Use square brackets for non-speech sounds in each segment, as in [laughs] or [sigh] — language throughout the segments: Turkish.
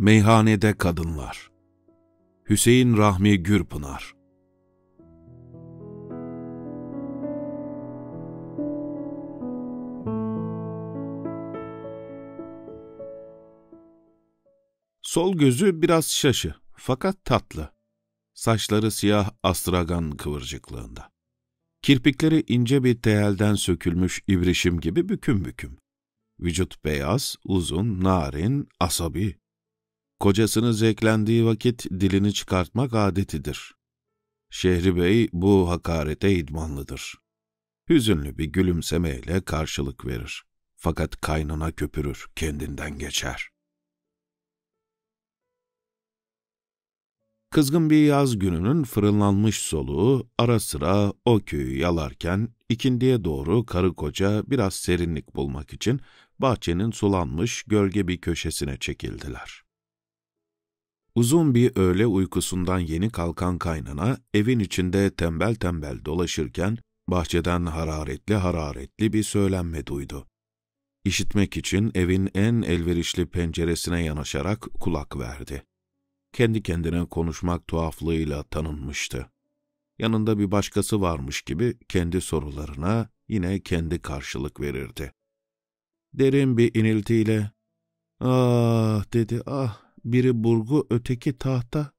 Meyhanede Kadınlar Hüseyin Rahmi Gürpınar Sol gözü biraz şaşı fakat tatlı. Saçları siyah astragan kıvırcıklığında. Kirpikleri ince bir teelden sökülmüş ibrişim gibi büküm büküm. Vücut beyaz, uzun, narin, asabi kocasını zeklendiği vakit dilini çıkartmak adetidir. Şehri Bey bu hakarete idmanlıdır. Hüzünlü bir gülümsemeyle karşılık verir. Fakat kaynına köpürür, kendinden geçer. Kızgın bir yaz gününün fırınlanmış soluğu ara sıra o köyü yalarken ikindiye doğru karı koca biraz serinlik bulmak için bahçenin sulanmış gölge bir köşesine çekildiler. Uzun bir öğle uykusundan yeni kalkan kaynana evin içinde tembel tembel dolaşırken bahçeden hararetli hararetli bir söylenme duydu. İşitmek için evin en elverişli penceresine yanaşarak kulak verdi. Kendi kendine konuşmak tuhaflığıyla tanınmıştı. Yanında bir başkası varmış gibi kendi sorularına yine kendi karşılık verirdi. Derin bir iniltiyle, ''Ah!'' dedi, ''Ah!'' Biri burgu, öteki tahta.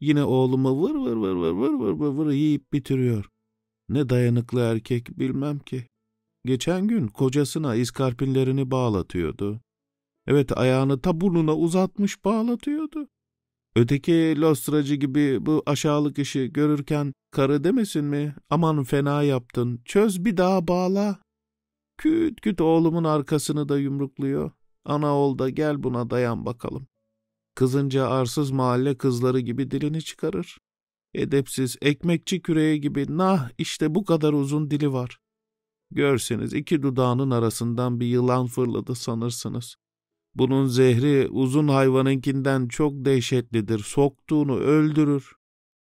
Yine oğlumu vır vır vır vır vır vır vır, vır yiyip bitiriyor. Ne dayanıklı erkek bilmem ki. Geçen gün kocasına iskarpinlerini bağlatıyordu. Evet ayağını ta burnuna uzatmış bağlatıyordu. Öteki lostracı gibi bu aşağılık işi görürken karı demesin mi? Aman fena yaptın, çöz bir daha bağla. Küt küt oğlumun arkasını da yumrukluyor. Ana oğul da gel buna dayan bakalım. Kızınca arsız mahalle kızları gibi dilini çıkarır. Edepsiz, ekmekçi küreği gibi nah işte bu kadar uzun dili var. Görseniz iki dudağının arasından bir yılan fırladı sanırsınız. Bunun zehri uzun hayvanınkinden çok dehşetlidir. Soktuğunu öldürür.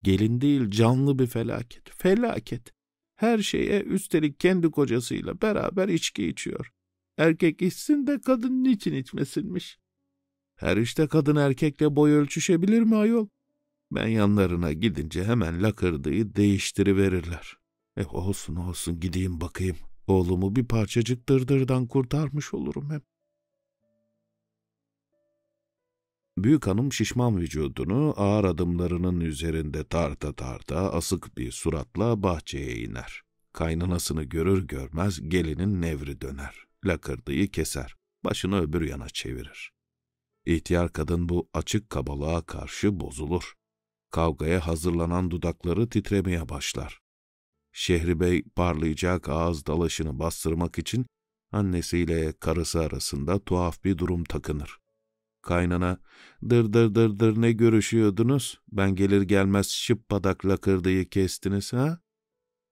Gelin değil canlı bir felaket. Felaket. Her şeye üstelik kendi kocasıyla beraber içki içiyor. Erkek içsin de kadın niçin içmesinmiş? Her işte kadın erkekle boy ölçüşebilir mi ayol? Ben yanlarına gidince hemen lakırdıyı değiştiriverirler. E olsun olsun gideyim bakayım. Oğlumu bir parçacık dırdırdan kurtarmış olurum hem. Büyük hanım şişman vücudunu ağır adımlarının üzerinde tarta tarta asık bir suratla bahçeye iner. Kaynanasını görür görmez gelinin nevri döner. Lakırdıyı keser. Başını öbür yana çevirir. İhtiyar kadın bu açık kabalığa karşı bozulur. Kavgaya hazırlanan dudakları titremeye başlar. Şehri parlayacak ağız dalaşını bastırmak için annesiyle karısı arasında tuhaf bir durum takınır. Kaynana, dır dır dır dır ne görüşüyordunuz? Ben gelir gelmez şıppadak lakırdıyı kestiniz ha?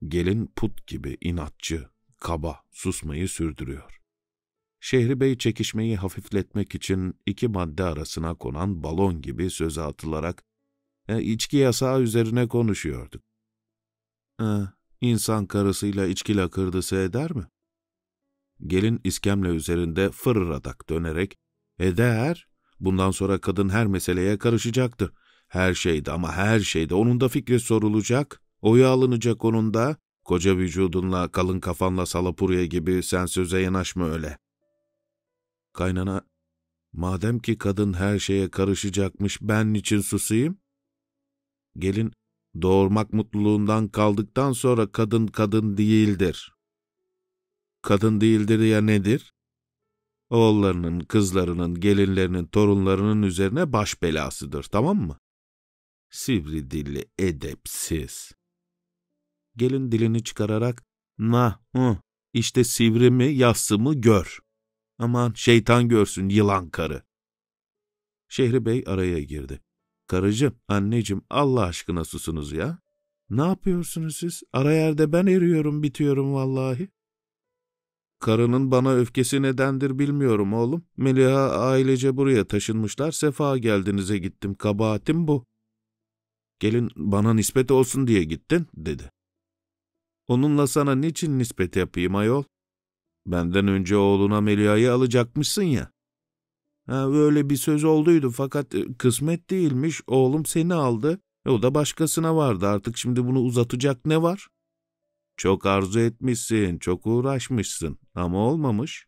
Gelin put gibi inatçı, kaba susmayı sürdürüyor. Şehri Bey çekişmeyi hafifletmek için iki madde arasına konan balon gibi söze atılarak e, içki yasağı üzerine konuşuyorduk. E, insan karısıyla içki lakırdısı eder mi? Gelin iskemle üzerinde fırıradak dönerek eder. Bundan sonra kadın her meseleye karışacaktır. Her şeyde ama her şeyde onun da fikri sorulacak. Oyu alınacak onun da. Koca vücudunla, kalın kafanla salapurya gibi sen söze yanaşma öyle. Kaynana, madem ki kadın her şeye karışacakmış ben için susayım? Gelin, doğurmak mutluluğundan kaldıktan sonra kadın kadın değildir. Kadın değildir ya nedir? Oğullarının, kızlarının, gelinlerinin, torunlarının üzerine baş belasıdır, tamam mı? Sivri dilli, edepsiz. Gelin dilini çıkararak, nah, hı, işte sivrimi, yassımı gör. Aman şeytan görsün yılan karı. Şehri Bey araya girdi. Karıcığım, anneciğim Allah aşkına susunuz ya. Ne yapıyorsunuz siz? Ara yerde ben eriyorum bitiyorum vallahi. Karının bana öfkesi nedendir bilmiyorum oğlum. Meliha ailece buraya taşınmışlar. Sefa geldinize gittim. Kabahatim bu. Gelin bana nispet olsun diye gittin dedi. Onunla sana niçin nispet yapayım ayol? Benden önce oğluna Melia'yı alacakmışsın ya. Ha, böyle bir söz olduydu fakat e, kısmet değilmiş. Oğlum seni aldı. E, o da başkasına vardı. Artık şimdi bunu uzatacak ne var? Çok arzu etmişsin, çok uğraşmışsın ama olmamış.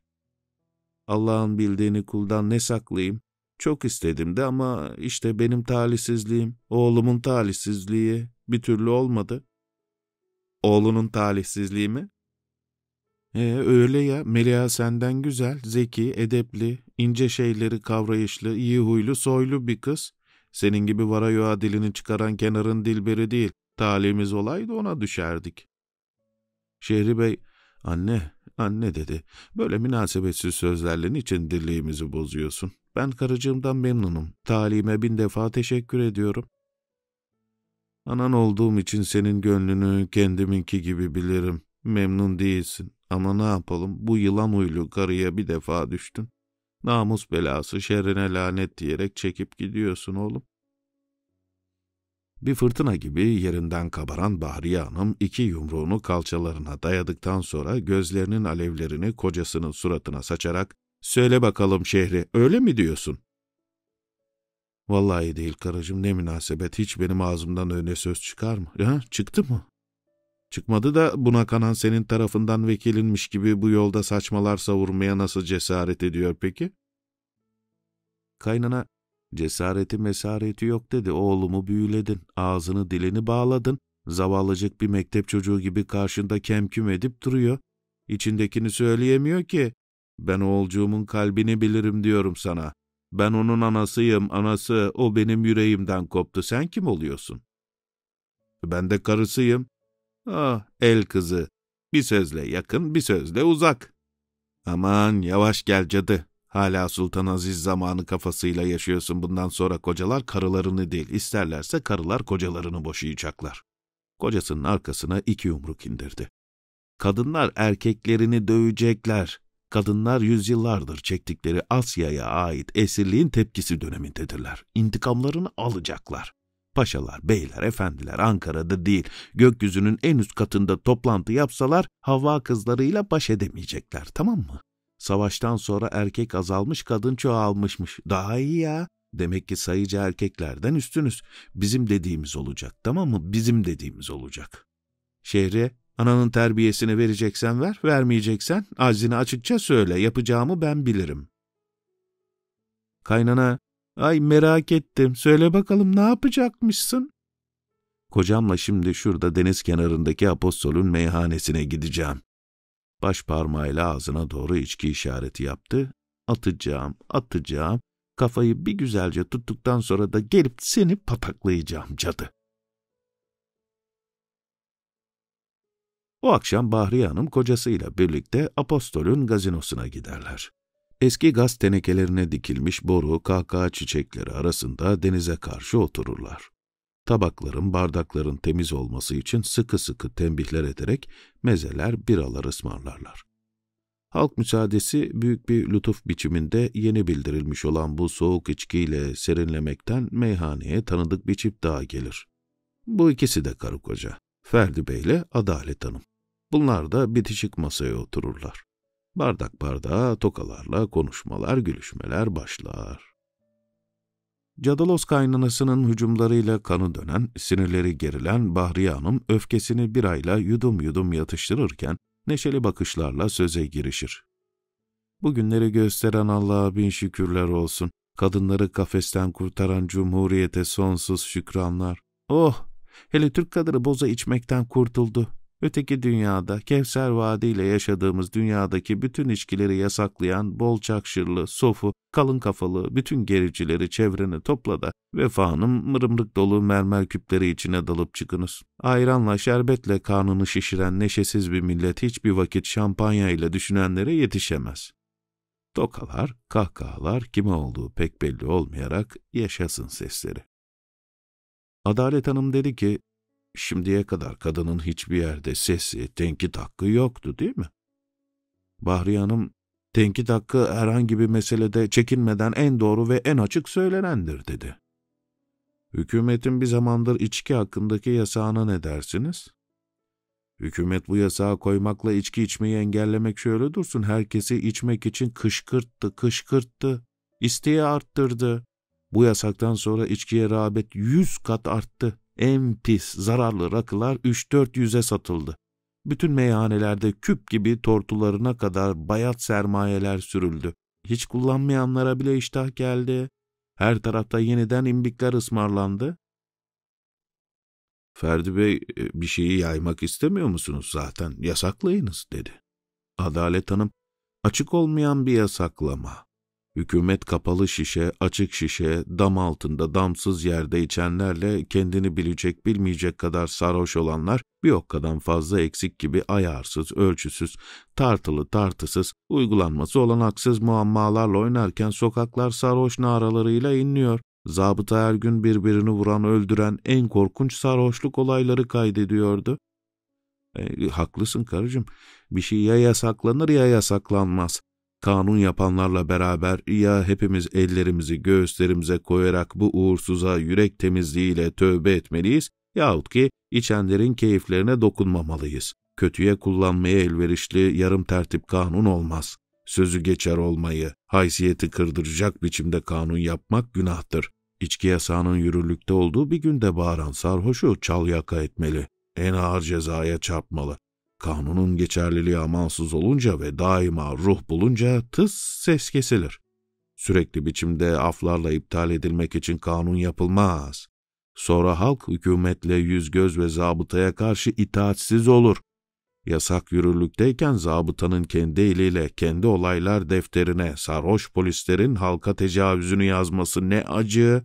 Allah'ın bildiğini kuldan ne saklayayım? Çok istedim de ama işte benim talihsizliğim, oğlumun talihsizliği bir türlü olmadı. Oğlunun talihsizliği mi? E, öyle ya Melia senden güzel, zeki, edepli, ince şeyleri kavrayışlı, iyi huylu, soylu bir kız. Senin gibi varayoğa dilini çıkaran kenarın dilberi değil. Talimiz olaydı ona düşerdik. Şehri Bey, anne, anne dedi. Böyle münasebetsiz sözlerle niçin dirliğimizi bozuyorsun? Ben karıcığımdan memnunum. Talime bin defa teşekkür ediyorum. Anan olduğum için senin gönlünü kendiminki gibi bilirim. Memnun değilsin. Ama ne yapalım bu yılan huylu karıya bir defa düştün. Namus belası şerrine lanet diyerek çekip gidiyorsun oğlum. Bir fırtına gibi yerinden kabaran Bahriye Hanım iki yumruğunu kalçalarına dayadıktan sonra gözlerinin alevlerini kocasının suratına saçarak ''Söyle bakalım şehri, öyle mi diyorsun?'' Vallahi değil karıcığım ne münasebet hiç benim ağzımdan öyle söz çıkar mı? Ha, çıktı mı? Çıkmadı da buna kanan senin tarafından vekilinmiş gibi bu yolda saçmalar savurmaya nasıl cesaret ediyor peki? Kaynana, cesareti mesareti yok dedi. Oğlumu büyüledin, ağzını dilini bağladın. Zavallıcık bir mektep çocuğu gibi karşında kemküm edip duruyor. İçindekini söyleyemiyor ki. Ben oğulcuğumun kalbini bilirim diyorum sana. Ben onun anasıyım, anası. O benim yüreğimden koptu. Sen kim oluyorsun? Ben de karısıyım. Ah el kızı, bir sözle yakın, bir sözle uzak. Aman yavaş gel cadı. Hala Sultan Aziz zamanı kafasıyla yaşıyorsun. Bundan sonra kocalar karılarını değil, isterlerse karılar kocalarını boşayacaklar. Kocasının arkasına iki yumruk indirdi. Kadınlar erkeklerini dövecekler. Kadınlar yüzyıllardır çektikleri Asya'ya ait esirliğin tepkisi dönemindedirler. İntikamlarını alacaklar. Paşalar, beyler, efendiler Ankara'da değil, gökyüzünün en üst katında toplantı yapsalar hava kızlarıyla baş edemeyecekler, tamam mı? Savaştan sonra erkek azalmış, kadın çoğalmışmış. Daha iyi ya. Demek ki sayıca erkeklerden üstünüz. Bizim dediğimiz olacak, tamam mı? Bizim dediğimiz olacak. Şehre Ananın terbiyesini vereceksen ver, vermeyeceksen aczini açıkça söyle, yapacağımı ben bilirim. Kaynana, Ay merak ettim. Söyle bakalım ne yapacakmışsın? Kocamla şimdi şurada deniz kenarındaki apostolun meyhanesine gideceğim. Baş parmağıyla ağzına doğru içki işareti yaptı. Atacağım, atacağım. Kafayı bir güzelce tuttuktan sonra da gelip seni pataklayacağım cadı. O akşam Bahriye Hanım kocasıyla birlikte Apostol'ün gazinosuna giderler. Eski gaz tenekelerine dikilmiş boru, kahkaha çiçekleri arasında denize karşı otururlar. Tabakların, bardakların temiz olması için sıkı sıkı tembihler ederek mezeler, biralar ısmarlarlar. Halk müsaadesi büyük bir lütuf biçiminde yeni bildirilmiş olan bu soğuk içkiyle serinlemekten meyhaneye tanıdık bir çift daha gelir. Bu ikisi de karı koca. Ferdi Bey ile Adalet Hanım. Bunlar da bitişik masaya otururlar. Bardak bardağa tokalarla konuşmalar, gülüşmeler başlar. Cadalos kaynanasının hücumlarıyla kanı dönen, sinirleri gerilen Bahriye Hanım öfkesini bir ayla yudum yudum yatıştırırken neşeli bakışlarla söze girişir. Bugünleri gösteren Allah'a bin şükürler olsun. Kadınları kafesten kurtaran Cumhuriyete sonsuz şükranlar. Oh! Hele Türk kadını boza içmekten kurtuldu. Öteki dünyada Kevser Vadi ile yaşadığımız dünyadaki bütün içkileri yasaklayan bol çakşırlı, sofu, kalın kafalı bütün gericileri çevreni topla da Vefa Hanım mırımrık dolu mermer küpleri içine dalıp çıkınız. Ayranla şerbetle karnını şişiren neşesiz bir millet hiçbir vakit şampanya ile düşünenlere yetişemez. Tokalar, kahkahalar kime olduğu pek belli olmayarak yaşasın sesleri. Adalet Hanım dedi ki, Şimdiye kadar kadının hiçbir yerde sesi, tenkit hakkı yoktu değil mi? Bahriye Hanım, tenkit hakkı herhangi bir meselede çekinmeden en doğru ve en açık söylenendir dedi. Hükümetin bir zamandır içki hakkındaki yasağına ne dersiniz? Hükümet bu yasağı koymakla içki içmeyi engellemek şöyle dursun. Herkesi içmek için kışkırttı, kışkırttı. isteği arttırdı. Bu yasaktan sonra içkiye rağbet yüz kat arttı. En pis, zararlı rakılar 3-400'e satıldı. Bütün meyhanelerde küp gibi tortularına kadar bayat sermayeler sürüldü. Hiç kullanmayanlara bile iştah geldi. Her tarafta yeniden imbikler ısmarlandı. Ferdi Bey e, bir şeyi yaymak istemiyor musunuz zaten yasaklayınız dedi. Adalet Hanım açık olmayan bir yasaklama. Hükümet kapalı şişe, açık şişe, dam altında, damsız yerde içenlerle kendini bilecek bilmeyecek kadar sarhoş olanlar bir okkadan fazla eksik gibi ayarsız, ölçüsüz, tartılı tartısız, uygulanması olanaksız muammalarla oynarken sokaklar sarhoş naralarıyla inliyor. Zabıta her gün birbirini vuran, öldüren en korkunç sarhoşluk olayları kaydediyordu. E, haklısın karıcığım. Bir şey ya yasaklanır ya yasaklanmaz kanun yapanlarla beraber ya hepimiz ellerimizi göğüslerimize koyarak bu uğursuza yürek temizliğiyle tövbe etmeliyiz yahut ki içenlerin keyiflerine dokunmamalıyız. Kötüye kullanmaya elverişli yarım tertip kanun olmaz. Sözü geçer olmayı, haysiyeti kırdıracak biçimde kanun yapmak günahtır. İçki yasağının yürürlükte olduğu bir günde bağıran sarhoşu çal yaka etmeli. En ağır cezaya çarpmalı. Kanunun geçerliliği amansız olunca ve daima ruh bulunca tıs ses kesilir. Sürekli biçimde aflarla iptal edilmek için kanun yapılmaz. Sonra halk hükümetle yüz göz ve zabıtaya karşı itaatsiz olur. Yasak yürürlükteyken zabıtanın kendi eliyle kendi olaylar defterine sarhoş polislerin halka tecavüzünü yazması ne acı.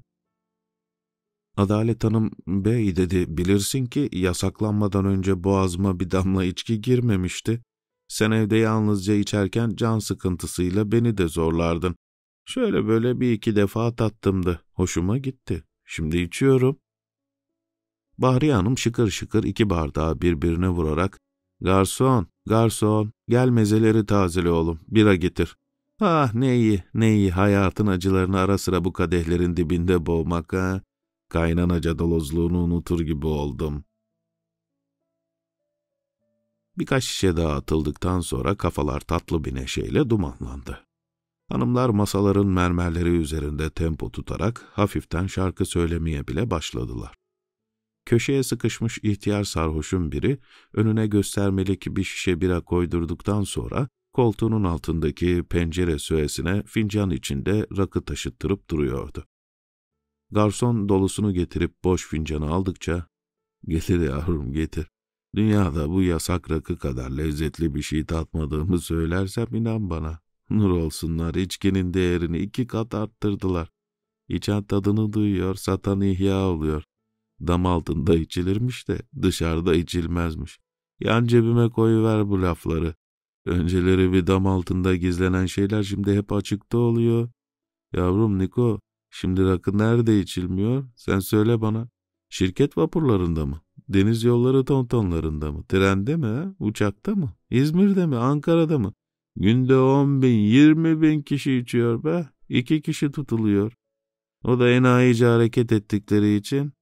Adalet Hanım, bey dedi, bilirsin ki yasaklanmadan önce boğazıma bir damla içki girmemişti. Sen evde yalnızca içerken can sıkıntısıyla beni de zorlardın. Şöyle böyle bir iki defa tattımdı. Hoşuma gitti. Şimdi içiyorum. Bahriye Hanım şıkır şıkır iki bardağı birbirine vurarak ''Garson, garson, gel mezeleri tazele oğlum, bira getir.'' Ah ne iyi, ne iyi hayatın acılarını ara sıra bu kadehlerin dibinde boğmak ha. Kaynanaca cadalozluğunu unutur gibi oldum. Birkaç şişe daha atıldıktan sonra kafalar tatlı bir neşeyle dumanlandı. Hanımlar masaların mermerleri üzerinde tempo tutarak hafiften şarkı söylemeye bile başladılar. Köşeye sıkışmış ihtiyar sarhoşun biri önüne göstermelik bir şişe bira koydurduktan sonra koltuğunun altındaki pencere süresine fincan içinde rakı taşıttırıp duruyordu. Garson dolusunu getirip boş fincanı aldıkça, getir yavrum getir, dünyada bu yasak rakı kadar lezzetli bir şey tatmadığımı söylersem inan bana. Nur olsunlar içkinin değerini iki kat arttırdılar. İçen tadını duyuyor, satan ihya oluyor. Dam altında içilirmiş de dışarıda içilmezmiş. Yan cebime koyuver bu lafları. Önceleri bir dam altında gizlenen şeyler şimdi hep açıkta oluyor. Yavrum Niko, Şimdi rakı nerede içilmiyor? Sen söyle bana. Şirket vapurlarında mı? Deniz yolları tontonlarında mı? Trende mi? He? Uçakta mı? İzmir'de mi? Ankara'da mı? Günde 10 bin, 20 bin kişi içiyor be. İki kişi tutuluyor. O da enayice hareket ettikleri için.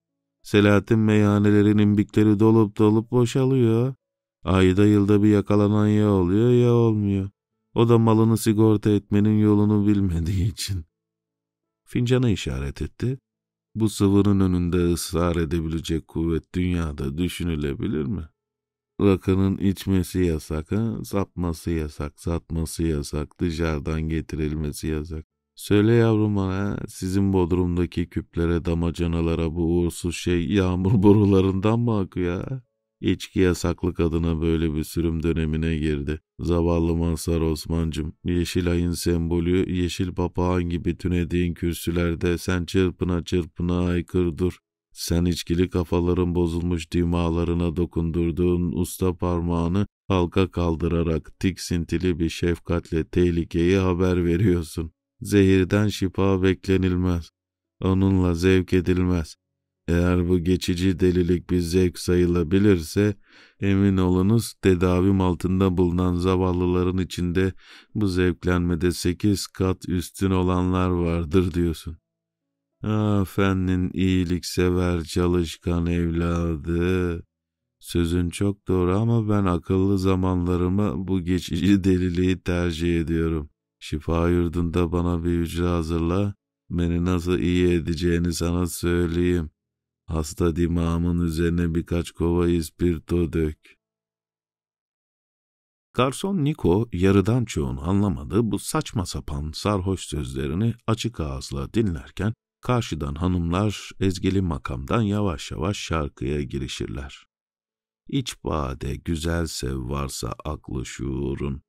Selahattin meyhanelerinin imbikleri dolup dolup boşalıyor. Ayda yılda bir yakalanan ya oluyor ya olmuyor. O da malını sigorta etmenin yolunu bilmediği için. Fincana işaret etti. Bu sıvının önünde ısrar edebilecek kuvvet dünyada düşünülebilir mi? Rakının içmesi yasak, ha? sapması yasak, satması yasak, dışarıdan getirilmesi yasak. Söyle yavrum bana sizin bodrumdaki küplere damacanalara bu uğursuz şey yağmur borularından mı akıyor? İçki yasaklı adına böyle bir sürüm dönemine girdi. Zavallı Mansar Osmancım, Yeşilay'ın sembolü yeşil papağan gibi tünediğin kürsülerde sen çırpına çırpına aykır dur. Sen içkili kafaların bozulmuş dimalarına dokundurduğun usta parmağını halka kaldırarak tiksintili bir şefkatle tehlikeyi haber veriyorsun. Zehirden şifa beklenilmez. Onunla zevk edilmez. Eğer bu geçici delilik bir zevk sayılabilirse emin olunuz tedavim altında bulunan zavallıların içinde bu zevklenmede sekiz kat üstün olanlar vardır diyorsun. Ah fennin iyiliksever çalışkan evladı. Sözün çok doğru ama ben akıllı zamanlarımı bu geçici deliliği tercih ediyorum. Şifa yurdunda bana bir hücre hazırla, beni nasıl iyi edeceğini sana söyleyeyim. Hasta dimağımın üzerine birkaç kova ispirto dök. Garson Niko yarıdan çoğun anlamadı bu saçma sapan sarhoş sözlerini açık ağızla dinlerken karşıdan hanımlar ezgili makamdan yavaş yavaş şarkıya girişirler. İç bade güzelse varsa aklı şuurun,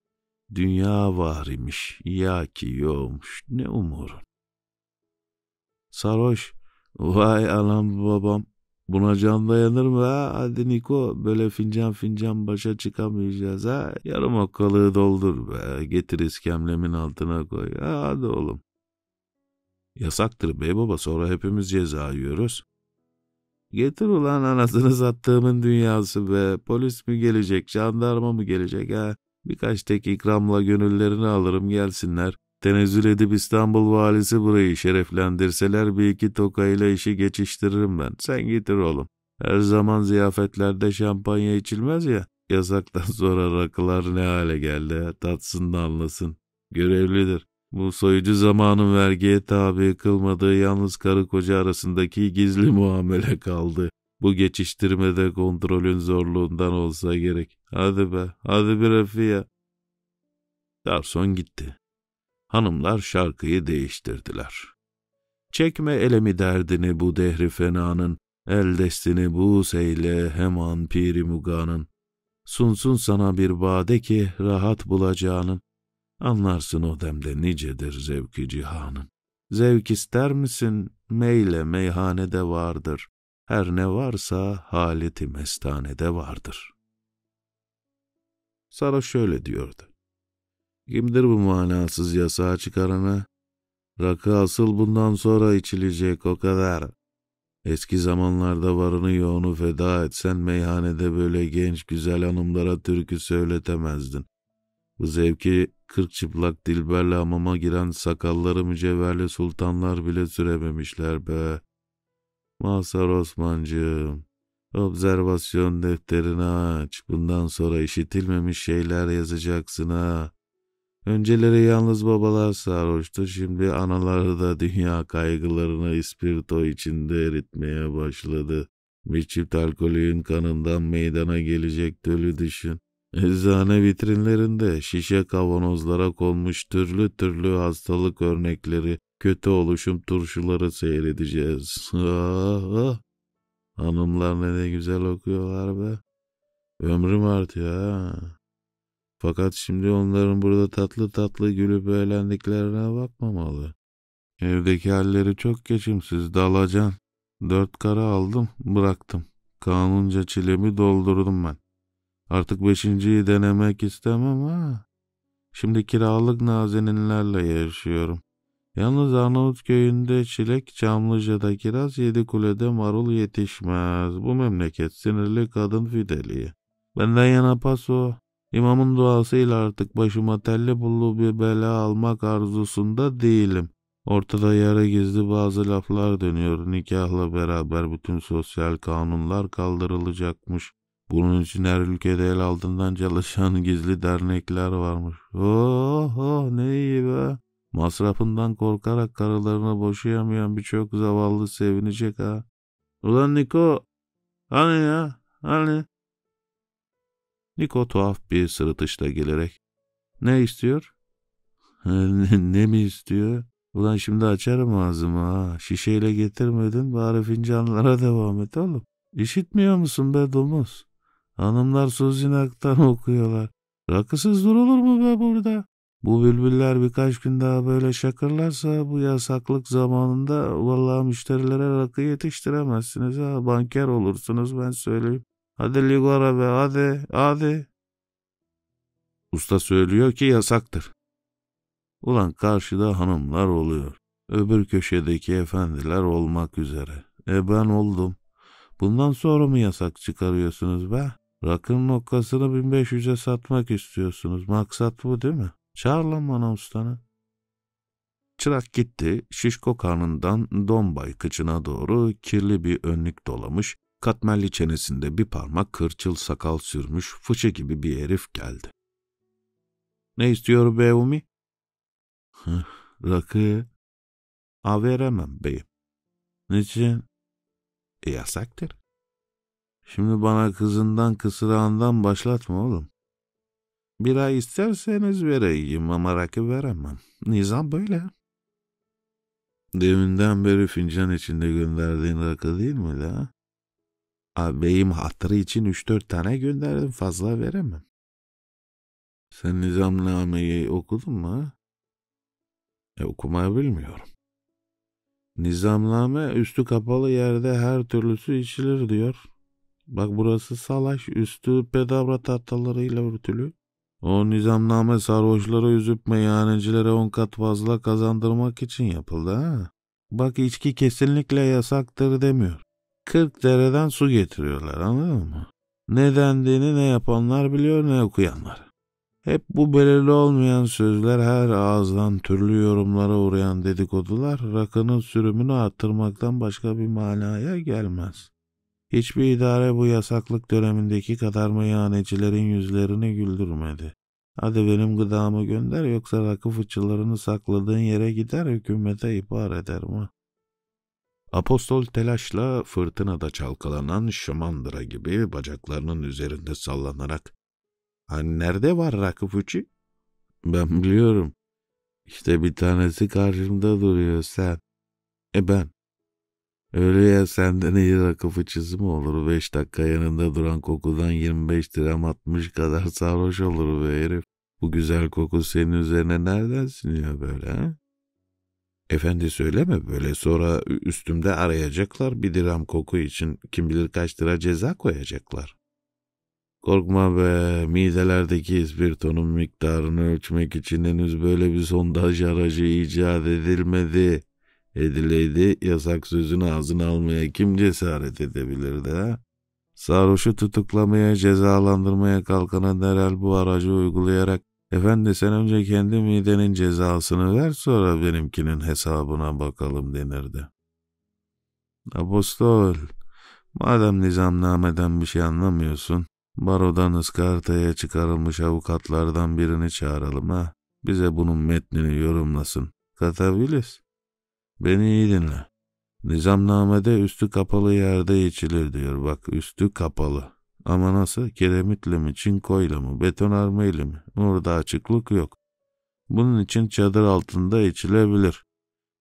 dünya var imiş ya ki yokmuş ne umurun. Sarhoş Vay anam babam. Buna can dayanır mı ha? Hadi Niko böyle fincan fincan başa çıkamayacağız ha. Yarım okkalığı doldur be. Getir iskemlemin altına koy. Ha, hadi oğlum. Yasaktır bey baba sonra hepimiz ceza yiyoruz. Getir ulan anasını sattığımın dünyası be. Polis mi gelecek, jandarma mı gelecek ha? Birkaç tek ikramla gönüllerini alırım gelsinler. Tenezzül edip İstanbul valisi burayı şereflendirseler bir iki tokayla işi geçiştiririm ben. Sen getir oğlum. Her zaman ziyafetlerde şampanya içilmez ya. Yasaktan [laughs] sonra rakılar ne hale geldi tatsın da anlasın. Görevlidir. Bu soyucu zamanın vergiye tabi kılmadığı yalnız karı koca arasındaki gizli [laughs] muamele kaldı. Bu geçiştirmede kontrolün zorluğundan olsa gerek. Hadi be, hadi bir be Rafiye. Garson gitti hanımlar şarkıyı değiştirdiler. Çekme elemi derdini bu dehri fenanın, el destini bu seyle heman piri muganın. Sunsun sana bir bade ki rahat bulacağının, anlarsın o demde nicedir zevki cihanın. Zevk ister misin? Meyle meyhanede vardır. Her ne varsa haleti mestanede vardır. Sara şöyle diyordu. Kimdir bu manasız yasağı çıkaranı? Rakı asıl bundan sonra içilecek o kadar. Eski zamanlarda varını yoğunu feda etsen meyhanede böyle genç güzel hanımlara türkü söyletemezdin. Bu zevki kırk çıplak dilberle hamama giren sakalları mücevherli sultanlar bile sürememişler be. Mazhar Osmancığım, observasyon defterini aç. Bundan sonra işitilmemiş şeyler yazacaksın ha. Önceleri yalnız babalar sarhoştu, şimdi anaları da dünya kaygılarını ispirto içinde eritmeye başladı. Bir çift alkolün kanından meydana gelecek dölü düşün. Eczane vitrinlerinde şişe kavanozlara konmuş türlü türlü hastalık örnekleri, kötü oluşum turşuları seyredeceğiz. Ah, ah. Hanımlar ne de güzel okuyorlar be. Ömrüm artıyor ha. Fakat şimdi onların burada tatlı tatlı gülüp eğlendiklerine bakmamalı. Evdeki halleri çok geçimsiz, dalacan. Dört kara aldım, bıraktım. Kanunca çilemi doldurdum ben. Artık beşinciyi denemek istemem ha. Şimdi kiralık nazeninlerle yaşıyorum. Yalnız Arnavut köyünde çilek, Çamlıca'da kiraz, yedi kulede marul yetişmez. Bu memleket sinirli kadın fideliği. Benden yana o. İmamın duasıyla artık başıma telli bullu bir bela almak arzusunda değilim. Ortada yara gizli bazı laflar dönüyor. Nikahla beraber bütün sosyal kanunlar kaldırılacakmış. Bunun için her ülkede el altından çalışan gizli dernekler varmış. Oh oh ne iyi be. Masrafından korkarak karılarını boşayamayan birçok zavallı sevinecek ha. Ulan Niko hani ya hani Niko tuhaf bir sırıtışla gelerek ne istiyor? [laughs] ne mi istiyor? Ulan şimdi açarım ağzımı ha. Şişeyle getirmedin bari fincanlara [laughs] devam et oğlum. İşitmiyor musun be domuz? Hanımlar Suzine Ak'tan [laughs] okuyorlar. Rakısız durulur mu be burada? Bu bülbüller birkaç gün daha böyle şakırlarsa bu yasaklık zamanında vallahi müşterilere rakı yetiştiremezsiniz ha. Banker olursunuz ben söyleyeyim. Hadi Ligora be hadi hadi. Usta söylüyor ki yasaktır. Ulan karşıda hanımlar oluyor. Öbür köşedeki efendiler olmak üzere. E ben oldum. Bundan sonra mı yasak çıkarıyorsunuz be? Rakın nokkasını 1500'e satmak istiyorsunuz. Maksat bu değil mi? Çağır lan bana ustanı. Çırak gitti, şişko karnından donbay kıçına doğru kirli bir önlük dolamış, katmerli çenesinde bir parmak kırçıl sakal sürmüş fıçı gibi bir herif geldi. Ne istiyor be Umi? Rakı. A veremem beyim. Niçin? E, yasaktır. Şimdi bana kızından kısırağından başlatma oğlum. Bir ay isterseniz vereyim ama rakı veremem. Nizam böyle. Deminden beri fincan içinde gönderdiğin rakı değil mi la? Ağabeyim hatırı için 3-4 tane gönderdim fazla veremem. Sen nizamnameyi okudun mu? E, okumayı bilmiyorum. Nizamname üstü kapalı yerde her türlüsü içilir diyor. Bak burası salaş üstü pedavra tahtalarıyla örtülü. O nizamname sarhoşları üzüp meyhanecilere on kat fazla kazandırmak için yapıldı ha. Bak içki kesinlikle yasaktır demiyor. 40 dereden su getiriyorlar anladın mı? Ne dendiğini ne yapanlar biliyor ne okuyanlar. Hep bu belirli olmayan sözler her ağızdan türlü yorumlara uğrayan dedikodular rakının sürümünü arttırmaktan başka bir manaya gelmez. Hiçbir idare bu yasaklık dönemindeki kadar meyhanecilerin yüzlerini güldürmedi. Hadi benim gıdamı gönder yoksa rakı fıçılarını sakladığın yere gider hükümete ihbar eder mi? Apostol telaşla fırtınada çalkalanan şamandıra gibi bacaklarının üzerinde sallanarak hani nerede var rakı uçu? Ben biliyorum. İşte bir tanesi karşımda duruyor sen. E ben. Öyle ya senden iyi rakı fıçısı mı olur? Beş dakika yanında duran kokudan 25 dram 60 kadar sarhoş olur be herif. Bu güzel koku senin üzerine nereden siniyor böyle Efendi söyleme böyle sonra üstümde arayacaklar bir dirhem koku için kim bilir kaç lira ceza koyacaklar. Korkma be midelerdeki ispirtonun miktarını ölçmek için henüz böyle bir sondaj aracı icat edilmedi. Edileydi yasak sözünü ağzını almaya kim cesaret edebilirdi ha? Sarhoşu tutuklamaya cezalandırmaya kalkanan derhal bu aracı uygulayarak Efendi sen önce kendi midenin cezasını ver sonra benimkinin hesabına bakalım denirdi. Apostol, madem nizamnameden bir şey anlamıyorsun, barodan ıskartaya çıkarılmış avukatlardan birini çağıralım ha. Bize bunun metnini yorumlasın. Katabiliriz. Beni iyi dinle. Nizamnamede üstü kapalı yerde içilir diyor. Bak üstü kapalı. Ama nasıl? Kiremitle mi, çinkoyla mı, betonarmeyle mi? Orada açıklık yok. Bunun için çadır altında içilebilir.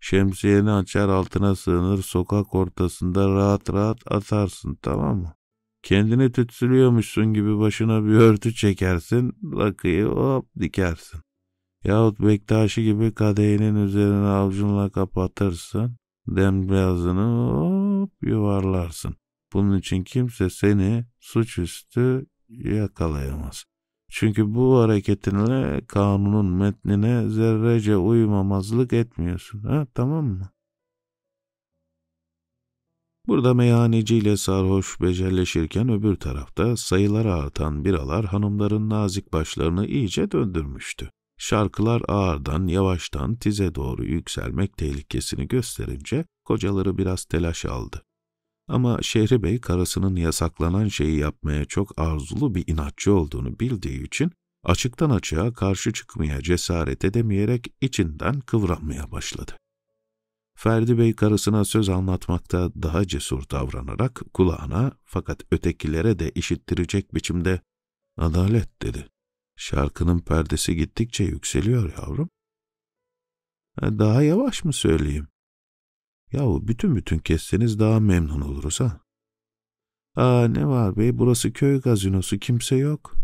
Şemsiyeni açar altına sığınır, sokak ortasında rahat rahat atarsın tamam mı? Kendini tütsülüyormuşsun gibi başına bir örtü çekersin, rakıyı hop dikersin. Yahut Bektaşi gibi kadehinin üzerine avcunla kapatırsın, dem beyazını hop yuvarlarsın. Bunun için kimse seni suçüstü yakalayamaz. Çünkü bu hareketinle kanunun metnine zerrece uymamazlık etmiyorsun. Ha, tamam mı? Burada meyhaneciyle sarhoş becerleşirken öbür tarafta sayılara artan biralar hanımların nazik başlarını iyice döndürmüştü. Şarkılar ağırdan yavaştan tize doğru yükselmek tehlikesini gösterince kocaları biraz telaş aldı. Ama Şehri Bey karısının yasaklanan şeyi yapmaya çok arzulu bir inatçı olduğunu bildiği için açıktan açığa karşı çıkmaya cesaret edemeyerek içinden kıvranmaya başladı. Ferdi Bey karısına söz anlatmakta daha cesur davranarak kulağına fakat ötekilere de işittirecek biçimde adalet dedi. Şarkının perdesi gittikçe yükseliyor yavrum. E, daha yavaş mı söyleyeyim? Yahu bütün bütün kesseniz daha memnun oluruz ha. Aa ne var bey? burası köy gazinosu kimse yok.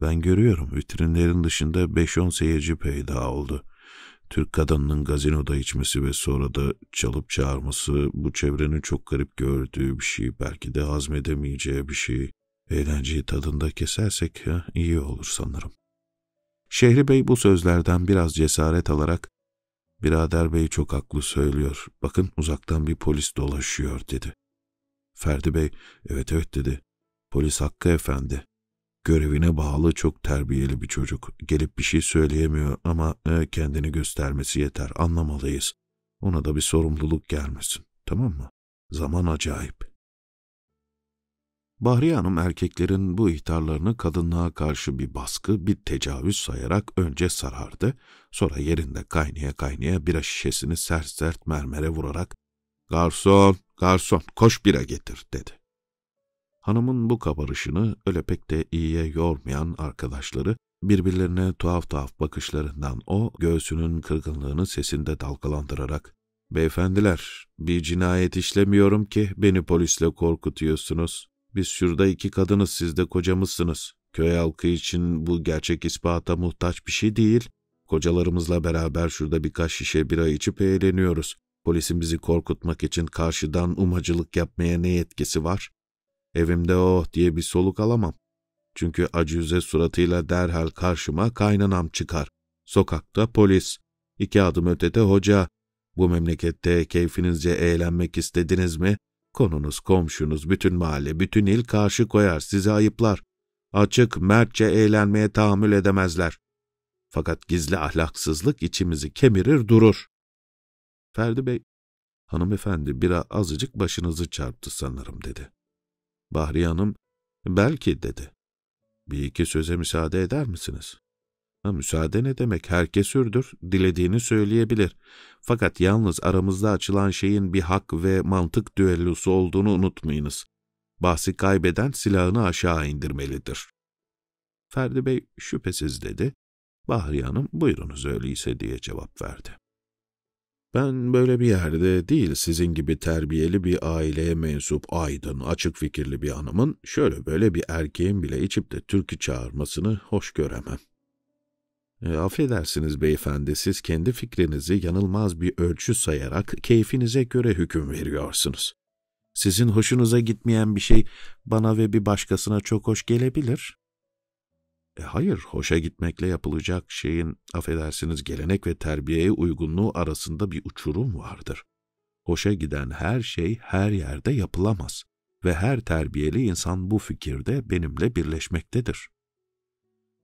Ben görüyorum vitrinlerin dışında 5-10 seyirci peyda oldu. Türk kadınının gazinoda içmesi ve sonra da çalıp çağırması bu çevrenin çok garip gördüğü bir şey. Belki de hazmedemeyeceği bir şey. Eğlenceyi tadında kesersek ya, iyi olur sanırım. Şehri Bey bu sözlerden biraz cesaret alarak Birader bey çok haklı söylüyor. Bakın uzaktan bir polis dolaşıyor dedi. Ferdi bey evet evet dedi. Polis Hakkı efendi. Görevine bağlı çok terbiyeli bir çocuk. Gelip bir şey söyleyemiyor ama e, kendini göstermesi yeter. Anlamalıyız. Ona da bir sorumluluk gelmesin. Tamam mı? Zaman acayip. Bahriye Hanım erkeklerin bu ihtarlarını kadınlığa karşı bir baskı, bir tecavüz sayarak önce sarardı, sonra yerinde kaynaya kaynaya bira şişesini sert sert mermere vurarak ''Garson, garson, koş bira getir.'' dedi. Hanımın bu kabarışını öyle pek de iyiye yormayan arkadaşları birbirlerine tuhaf tuhaf bakışlarından o göğsünün kırgınlığını sesinde dalgalandırarak ''Beyefendiler, bir cinayet işlemiyorum ki beni polisle korkutuyorsunuz. Biz şurada iki kadınız siz de kocamızsınız. Köy halkı için bu gerçek ispata muhtaç bir şey değil. Kocalarımızla beraber şurada birkaç şişe bira içip eğleniyoruz. Polisin bizi korkutmak için karşıdan umacılık yapmaya ne yetkisi var? Evimde oh diye bir soluk alamam. Çünkü acıze suratıyla derhal karşıma kaynanam çıkar. Sokakta polis. İki adım ötede hoca. Bu memlekette keyfinize eğlenmek istediniz mi? Konunuz, komşunuz, bütün mahalle, bütün il karşı koyar, sizi ayıplar. Açık, mertçe eğlenmeye tahammül edemezler. Fakat gizli ahlaksızlık içimizi kemirir durur. Ferdi Bey, hanımefendi biraz azıcık başınızı çarptı sanırım dedi. Bahriye Hanım, belki dedi. Bir iki söze müsaade eder misiniz? Ha, müsaade ne demek? Herkes ürdür, dilediğini söyleyebilir. Fakat yalnız aramızda açılan şeyin bir hak ve mantık düellosu olduğunu unutmayınız. Bahsi kaybeden silahını aşağı indirmelidir. Ferdi Bey şüphesiz dedi. Bahriye Hanım buyurunuz öyleyse diye cevap verdi. Ben böyle bir yerde değil sizin gibi terbiyeli bir aileye mensup aydın, açık fikirli bir hanımın şöyle böyle bir erkeğin bile içip de türkü çağırmasını hoş göremem.'' E, affedersiniz beyefendi, siz kendi fikrinizi yanılmaz bir ölçü sayarak keyfinize göre hüküm veriyorsunuz. Sizin hoşunuza gitmeyen bir şey bana ve bir başkasına çok hoş gelebilir. E, hayır, hoşa gitmekle yapılacak şeyin, affedersiniz gelenek ve terbiyeye uygunluğu arasında bir uçurum vardır. Hoşa giden her şey her yerde yapılamaz ve her terbiyeli insan bu fikirde benimle birleşmektedir.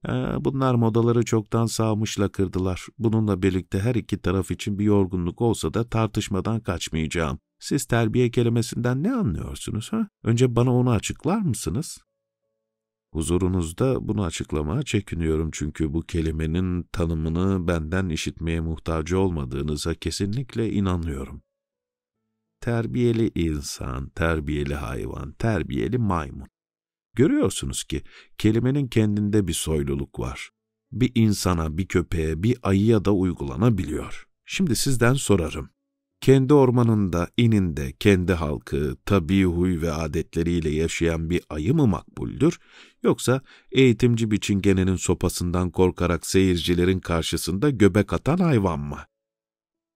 Ee, bunlar modaları çoktan sağmışla kırdılar. Bununla birlikte her iki taraf için bir yorgunluk olsa da tartışmadan kaçmayacağım. Siz terbiye kelimesinden ne anlıyorsunuz ha? Önce bana onu açıklar mısınız? Huzurunuzda bunu açıklamaya çekiniyorum çünkü bu kelimenin tanımını benden işitmeye muhtaç olmadığınıza kesinlikle inanıyorum. Terbiyeli insan, terbiyeli hayvan, terbiyeli maymun. Görüyorsunuz ki kelimenin kendinde bir soyluluk var. Bir insana, bir köpeğe, bir ayıya da uygulanabiliyor. Şimdi sizden sorarım. Kendi ormanında, ininde, kendi halkı, tabi huy ve adetleriyle yaşayan bir ayı mı makbuldür? Yoksa eğitimci bir çingenenin sopasından korkarak seyircilerin karşısında göbek atan hayvan mı?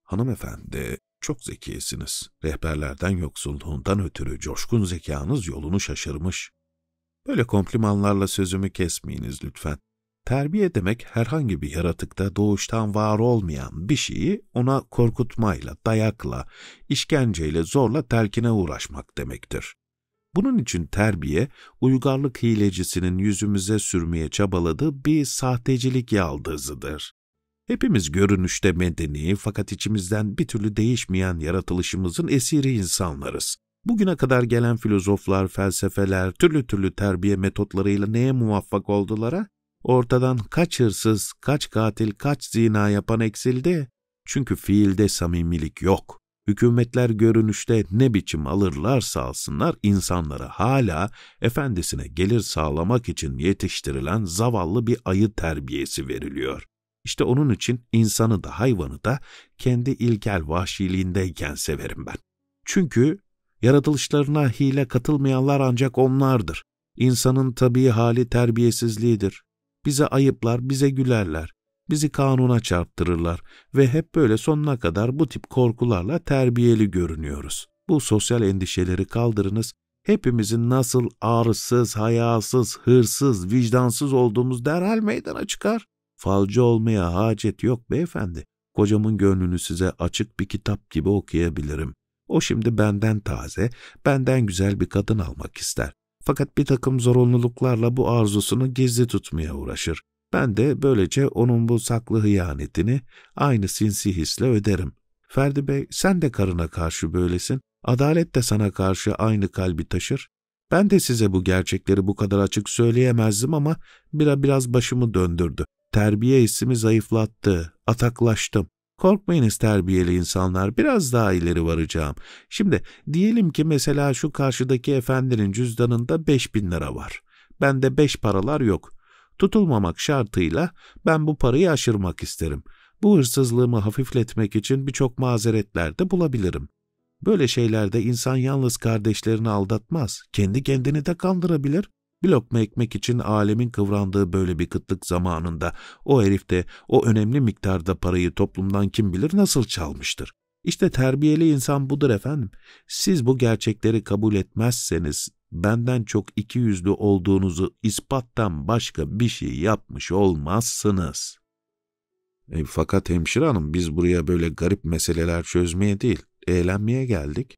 Hanımefendi, çok zekisiniz. Rehberlerden yoksulluğundan ötürü coşkun zekanız yolunu şaşırmış. Böyle komplimanlarla sözümü kesmeyiniz lütfen. Terbiye demek herhangi bir yaratıkta doğuştan var olmayan bir şeyi ona korkutmayla, dayakla, işkenceyle, zorla telkine uğraşmak demektir. Bunun için terbiye, uygarlık hilecisinin yüzümüze sürmeye çabaladığı bir sahtecilik yaldızıdır. Hepimiz görünüşte medeni fakat içimizden bir türlü değişmeyen yaratılışımızın esiri insanlarız. Bugüne kadar gelen filozoflar, felsefeler, türlü türlü terbiye metotlarıyla neye muvaffak oldulara? Ortadan kaç hırsız, kaç katil, kaç zina yapan eksildi. Çünkü fiilde samimilik yok. Hükümetler görünüşte ne biçim alırlarsa alsınlar insanlara hala efendisine gelir sağlamak için yetiştirilen zavallı bir ayı terbiyesi veriliyor. İşte onun için insanı da hayvanı da kendi ilkel vahşiliğindeyken severim ben. Çünkü Yaratılışlarına hile katılmayanlar ancak onlardır. İnsanın tabii hali terbiyesizliğidir. Bize ayıplar, bize gülerler, bizi kanuna çarptırırlar ve hep böyle sonuna kadar bu tip korkularla terbiyeli görünüyoruz. Bu sosyal endişeleri kaldırınız, hepimizin nasıl ağrısız, hayasız, hırsız, vicdansız olduğumuz derhal meydana çıkar. Falcı olmaya hacet yok beyefendi. Kocamın gönlünü size açık bir kitap gibi okuyabilirim. O şimdi benden taze, benden güzel bir kadın almak ister. Fakat bir takım zorunluluklarla bu arzusunu gizli tutmaya uğraşır. Ben de böylece onun bu saklı hıyanetini aynı sinsi hisle öderim. Ferdi Bey sen de karına karşı böylesin. Adalet de sana karşı aynı kalbi taşır. Ben de size bu gerçekleri bu kadar açık söyleyemezdim ama bira biraz başımı döndürdü. Terbiye hissimi zayıflattı, ataklaştım. Korkmayınız terbiyeli insanlar, biraz daha ileri varacağım. Şimdi diyelim ki mesela şu karşıdaki efendinin cüzdanında beş bin lira var. Bende beş paralar yok. Tutulmamak şartıyla ben bu parayı aşırmak isterim. Bu hırsızlığımı hafifletmek için birçok mazeretler de bulabilirim. Böyle şeylerde insan yalnız kardeşlerini aldatmaz, kendi kendini de kandırabilir. Bir lokma ekmek için alemin kıvrandığı böyle bir kıtlık zamanında o herif de o önemli miktarda parayı toplumdan kim bilir nasıl çalmıştır. İşte terbiyeli insan budur efendim. Siz bu gerçekleri kabul etmezseniz benden çok iki yüzlü olduğunuzu ispattan başka bir şey yapmış olmazsınız. E, fakat hemşire hanım biz buraya böyle garip meseleler çözmeye değil, eğlenmeye geldik.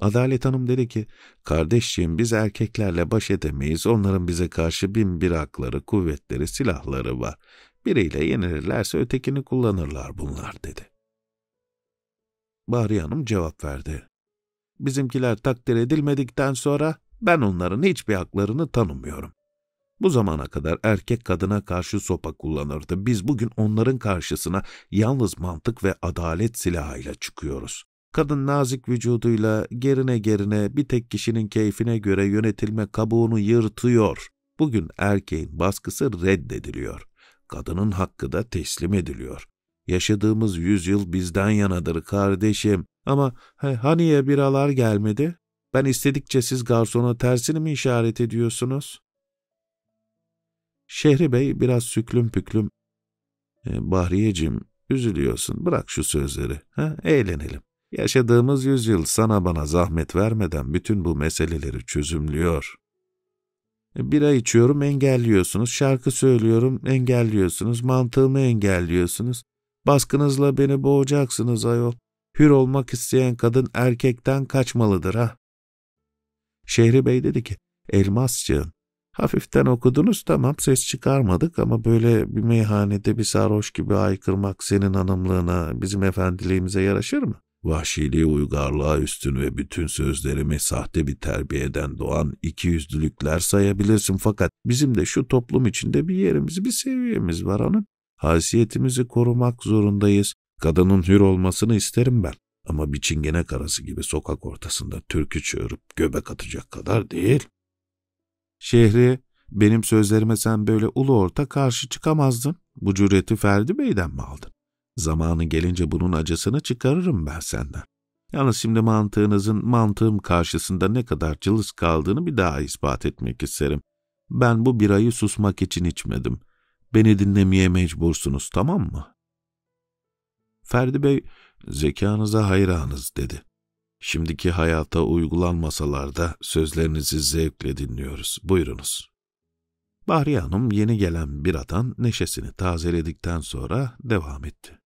Adalet Hanım dedi ki, kardeşciğim biz erkeklerle baş edemeyiz, onların bize karşı bin bir hakları, kuvvetleri, silahları var. Biriyle yenilirlerse ötekini kullanırlar bunlar dedi. Bahriye Hanım cevap verdi. Bizimkiler takdir edilmedikten sonra ben onların hiçbir haklarını tanımıyorum. Bu zamana kadar erkek kadına karşı sopa kullanırdı. Biz bugün onların karşısına yalnız mantık ve adalet silahıyla çıkıyoruz. Kadın nazik vücuduyla gerine gerine bir tek kişinin keyfine göre yönetilme kabuğunu yırtıyor. Bugün erkeğin baskısı reddediliyor. Kadının hakkı da teslim ediliyor. Yaşadığımız yüzyıl bizden yanadır kardeşim. Ama he, hani ya biralar gelmedi? Ben istedikçe siz garsona tersini mi işaret ediyorsunuz? Şehri Bey biraz süklüm püklüm. E, Bahriyeciğim üzülüyorsun bırak şu sözleri. Ha, eğlenelim. Yaşadığımız yüzyıl sana bana zahmet vermeden bütün bu meseleleri çözümlüyor. E, bira içiyorum engelliyorsunuz, şarkı söylüyorum engelliyorsunuz, mantığımı engelliyorsunuz. Baskınızla beni boğacaksınız ayol. Hür olmak isteyen kadın erkekten kaçmalıdır ha. Şehri Bey dedi ki, elmasçığım, hafiften okudunuz tamam ses çıkarmadık ama böyle bir meyhanede bir sarhoş gibi aykırmak senin hanımlığına, bizim efendiliğimize yaraşır mı? Vahşiliği uygarlığa üstün ve bütün sözlerimi sahte bir terbiyeden doğan iki yüzlülükler sayabilirsin fakat bizim de şu toplum içinde bir yerimiz, bir seviyemiz var onun. Haysiyetimizi korumak zorundayız. Kadının hür olmasını isterim ben. Ama bir çingene karası gibi sokak ortasında türkü çığırıp göbek atacak kadar değil. Şehri, benim sözlerime sen böyle ulu orta karşı çıkamazdın. Bu cüreti Ferdi Bey'den mi aldın? Zamanı gelince bunun acısını çıkarırım ben senden. Yalnız şimdi mantığınızın mantığım karşısında ne kadar cılız kaldığını bir daha ispat etmek isterim. Ben bu birayı susmak için içmedim. Beni dinlemeye mecbursunuz tamam mı? Ferdi Bey, zekanıza hayranız dedi. Şimdiki hayata uygulanmasalar da sözlerinizi zevkle dinliyoruz. Buyurunuz. Bahriye Hanım yeni gelen biradan neşesini tazeledikten sonra devam etti.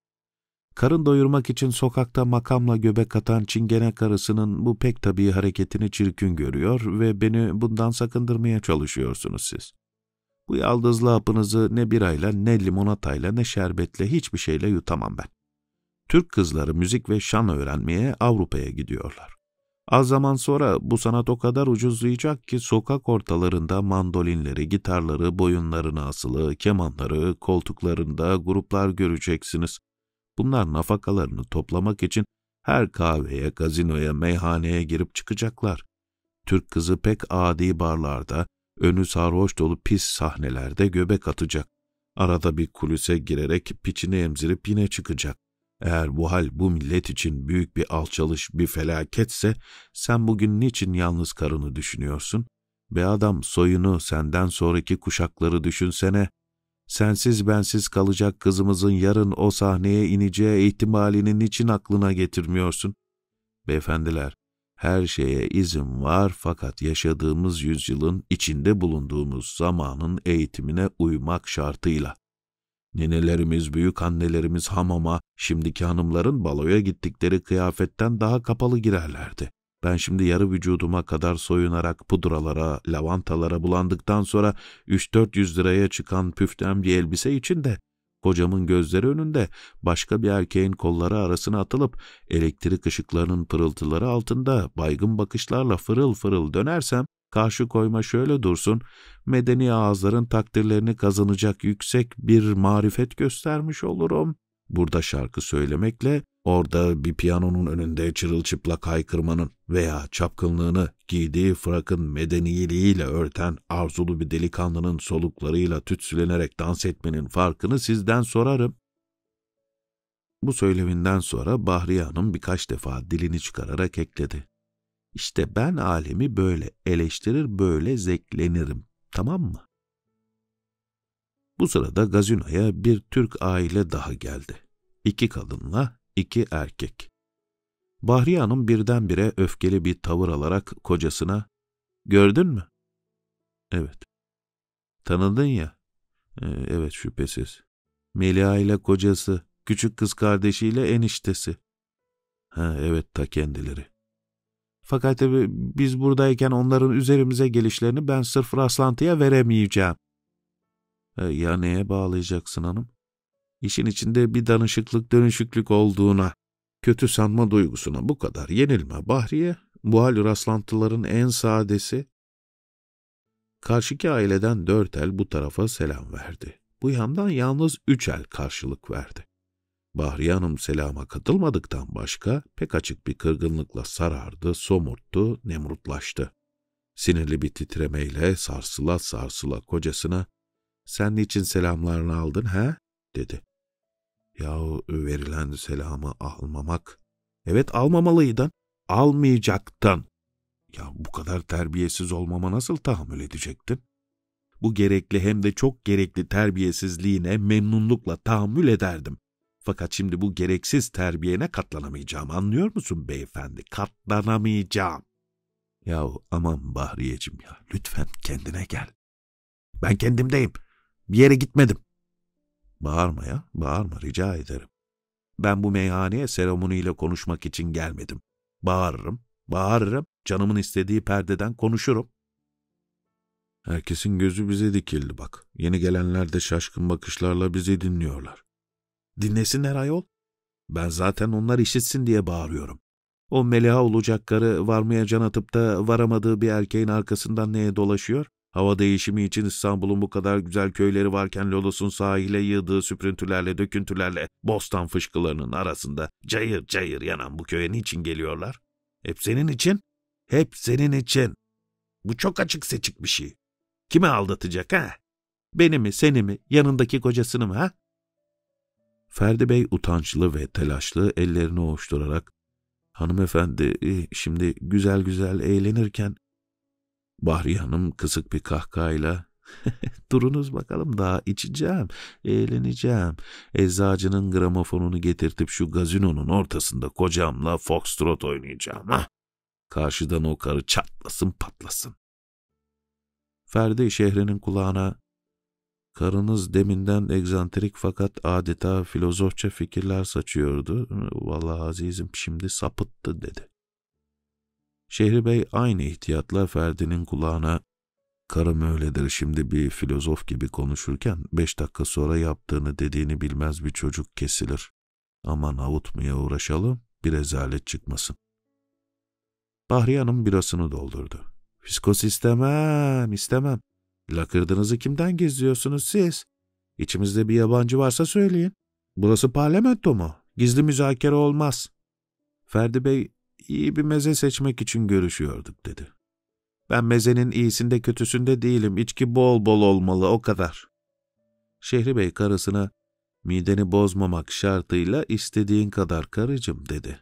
Karın doyurmak için sokakta makamla göbek atan çingene karısının bu pek tabii hareketini çirkin görüyor ve beni bundan sakındırmaya çalışıyorsunuz siz. Bu yaldızlı hapınızı ne birayla, ne limonatayla, ne şerbetle, hiçbir şeyle yutamam ben. Türk kızları müzik ve şan öğrenmeye Avrupa'ya gidiyorlar. Az zaman sonra bu sanat o kadar ucuzlayacak ki sokak ortalarında mandolinleri, gitarları, boyunlarına asılı, kemanları, koltuklarında gruplar göreceksiniz. Bunlar nafakalarını toplamak için her kahveye, gazinoya, meyhaneye girip çıkacaklar. Türk kızı pek adi barlarda, önü sarhoş dolu pis sahnelerde göbek atacak. Arada bir kulise girerek piçini emzirip yine çıkacak. Eğer bu hal bu millet için büyük bir alçalış, bir felaketse sen bugün niçin yalnız karını düşünüyorsun? Be adam soyunu, senden sonraki kuşakları düşünsene sensiz bensiz kalacak kızımızın yarın o sahneye ineceği ihtimalini niçin aklına getirmiyorsun? Beyefendiler, her şeye izin var fakat yaşadığımız yüzyılın içinde bulunduğumuz zamanın eğitimine uymak şartıyla. Ninelerimiz, büyük annelerimiz hamama, şimdiki hanımların baloya gittikleri kıyafetten daha kapalı girerlerdi. Ben şimdi yarı vücuduma kadar soyunarak pudralara, lavantalara bulandıktan sonra 3-400 liraya çıkan püftem bir elbise içinde, kocamın gözleri önünde başka bir erkeğin kolları arasına atılıp elektrik ışıklarının pırıltıları altında baygın bakışlarla fırıl fırıl dönersem karşı koyma şöyle dursun, medeni ağızların takdirlerini kazanacak yüksek bir marifet göstermiş olurum. Burada şarkı söylemekle Orada bir piyanonun önünde çırılçıplak haykırmanın veya çapkınlığını giydiği frakın medeniyeliğiyle örten arzulu bir delikanlının soluklarıyla tütsülenerek dans etmenin farkını sizden sorarım. Bu söyleminden sonra Bahriye Hanım birkaç defa dilini çıkararak ekledi. İşte ben alemi böyle eleştirir, böyle zeklenirim. Tamam mı? Bu sırada gazinoya bir Türk aile daha geldi. İki kadınla iki erkek. Bahriye Hanım birdenbire öfkeli bir tavır alarak kocasına, ''Gördün mü?'' ''Evet.'' ''Tanıdın ya.'' e, ''Evet şüphesiz.'' Melia ile kocası, küçük kız kardeşiyle eniştesi. Ha evet ta kendileri. Fakat tabi biz buradayken onların üzerimize gelişlerini ben sırf rastlantıya veremeyeceğim. E, ya neye bağlayacaksın hanım? İşin içinde bir danışıklık dönüşüklük olduğuna, kötü sanma duygusuna bu kadar yenilme Bahriye, bu hal rastlantıların en sadesi. Karşıki aileden dört el bu tarafa selam verdi. Bu yandan yalnız üç el karşılık verdi. Bahriye Hanım selama katılmadıktan başka pek açık bir kırgınlıkla sarardı, somurttu, nemrutlaştı. Sinirli bir titremeyle sarsıla sarsıla kocasına ''Sen niçin selamlarını aldın he?'' dedi. Yahu verilen selamı almamak. Evet almamalıydın. Almayacaktın. Ya bu kadar terbiyesiz olmama nasıl tahammül edecektin? Bu gerekli hem de çok gerekli terbiyesizliğine memnunlukla tahammül ederdim. Fakat şimdi bu gereksiz terbiyene katlanamayacağım. Anlıyor musun beyefendi? Katlanamayacağım. Yahu aman Bahriyeciğim ya lütfen kendine gel. Ben kendimdeyim. Bir yere gitmedim. Bağırmaya, bağırma rica ederim. Ben bu meyhaneye seremoniyle konuşmak için gelmedim. Bağırırım, bağırırım, canımın istediği perdeden konuşurum. Herkesin gözü bize dikildi bak. Yeni gelenler de şaşkın bakışlarla bizi dinliyorlar. Dinlesinler ayol. Ben zaten onlar işitsin diye bağırıyorum. O meleha olacak karı varmaya can atıp da varamadığı bir erkeğin arkasından neye dolaşıyor? Hava değişimi için İstanbul'un bu kadar güzel köyleri varken Lolos'un sahile yığdığı süprüntülerle, döküntülerle, bostan fışkılarının arasında cayır cayır yanan bu köye niçin geliyorlar? Hep senin için, hep senin için. Bu çok açık seçik bir şey. Kime aldatacak ha? Beni mi, seni mi, yanındaki kocasını mı ha? Ferdi Bey utançlı ve telaşlı ellerini ovuşturarak hanımefendi eh, şimdi güzel güzel eğlenirken Bahriye Hanım kısık bir kahkahayla [laughs] Durunuz bakalım daha içeceğim, eğleneceğim. Eczacının gramofonunu getirtip şu gazinonun ortasında kocamla foxtrot oynayacağım. Ha? Karşıdan o karı çatlasın patlasın. Ferdi şehrinin kulağına Karınız deminden egzantrik fakat adeta filozofça fikirler saçıyordu. Vallahi azizim şimdi sapıttı dedi. Şehri Bey aynı ihtiyatla Ferdi'nin kulağına karım öyledir şimdi bir filozof gibi konuşurken beş dakika sonra yaptığını dediğini bilmez bir çocuk kesilir. Aman avutmaya uğraşalım bir rezalet çıkmasın. Bahriye Hanım birasını doldurdu. Fiskos istemem, istemem. Lakırdınızı kimden gizliyorsunuz siz? İçimizde bir yabancı varsa söyleyin. Burası parlamento mu? Gizli müzakere olmaz. Ferdi Bey iyi bir meze seçmek için görüşüyorduk dedi. Ben mezenin iyisinde kötüsünde değilim. İçki bol bol olmalı o kadar. Şehri Bey karısına mideni bozmamak şartıyla istediğin kadar karıcım dedi.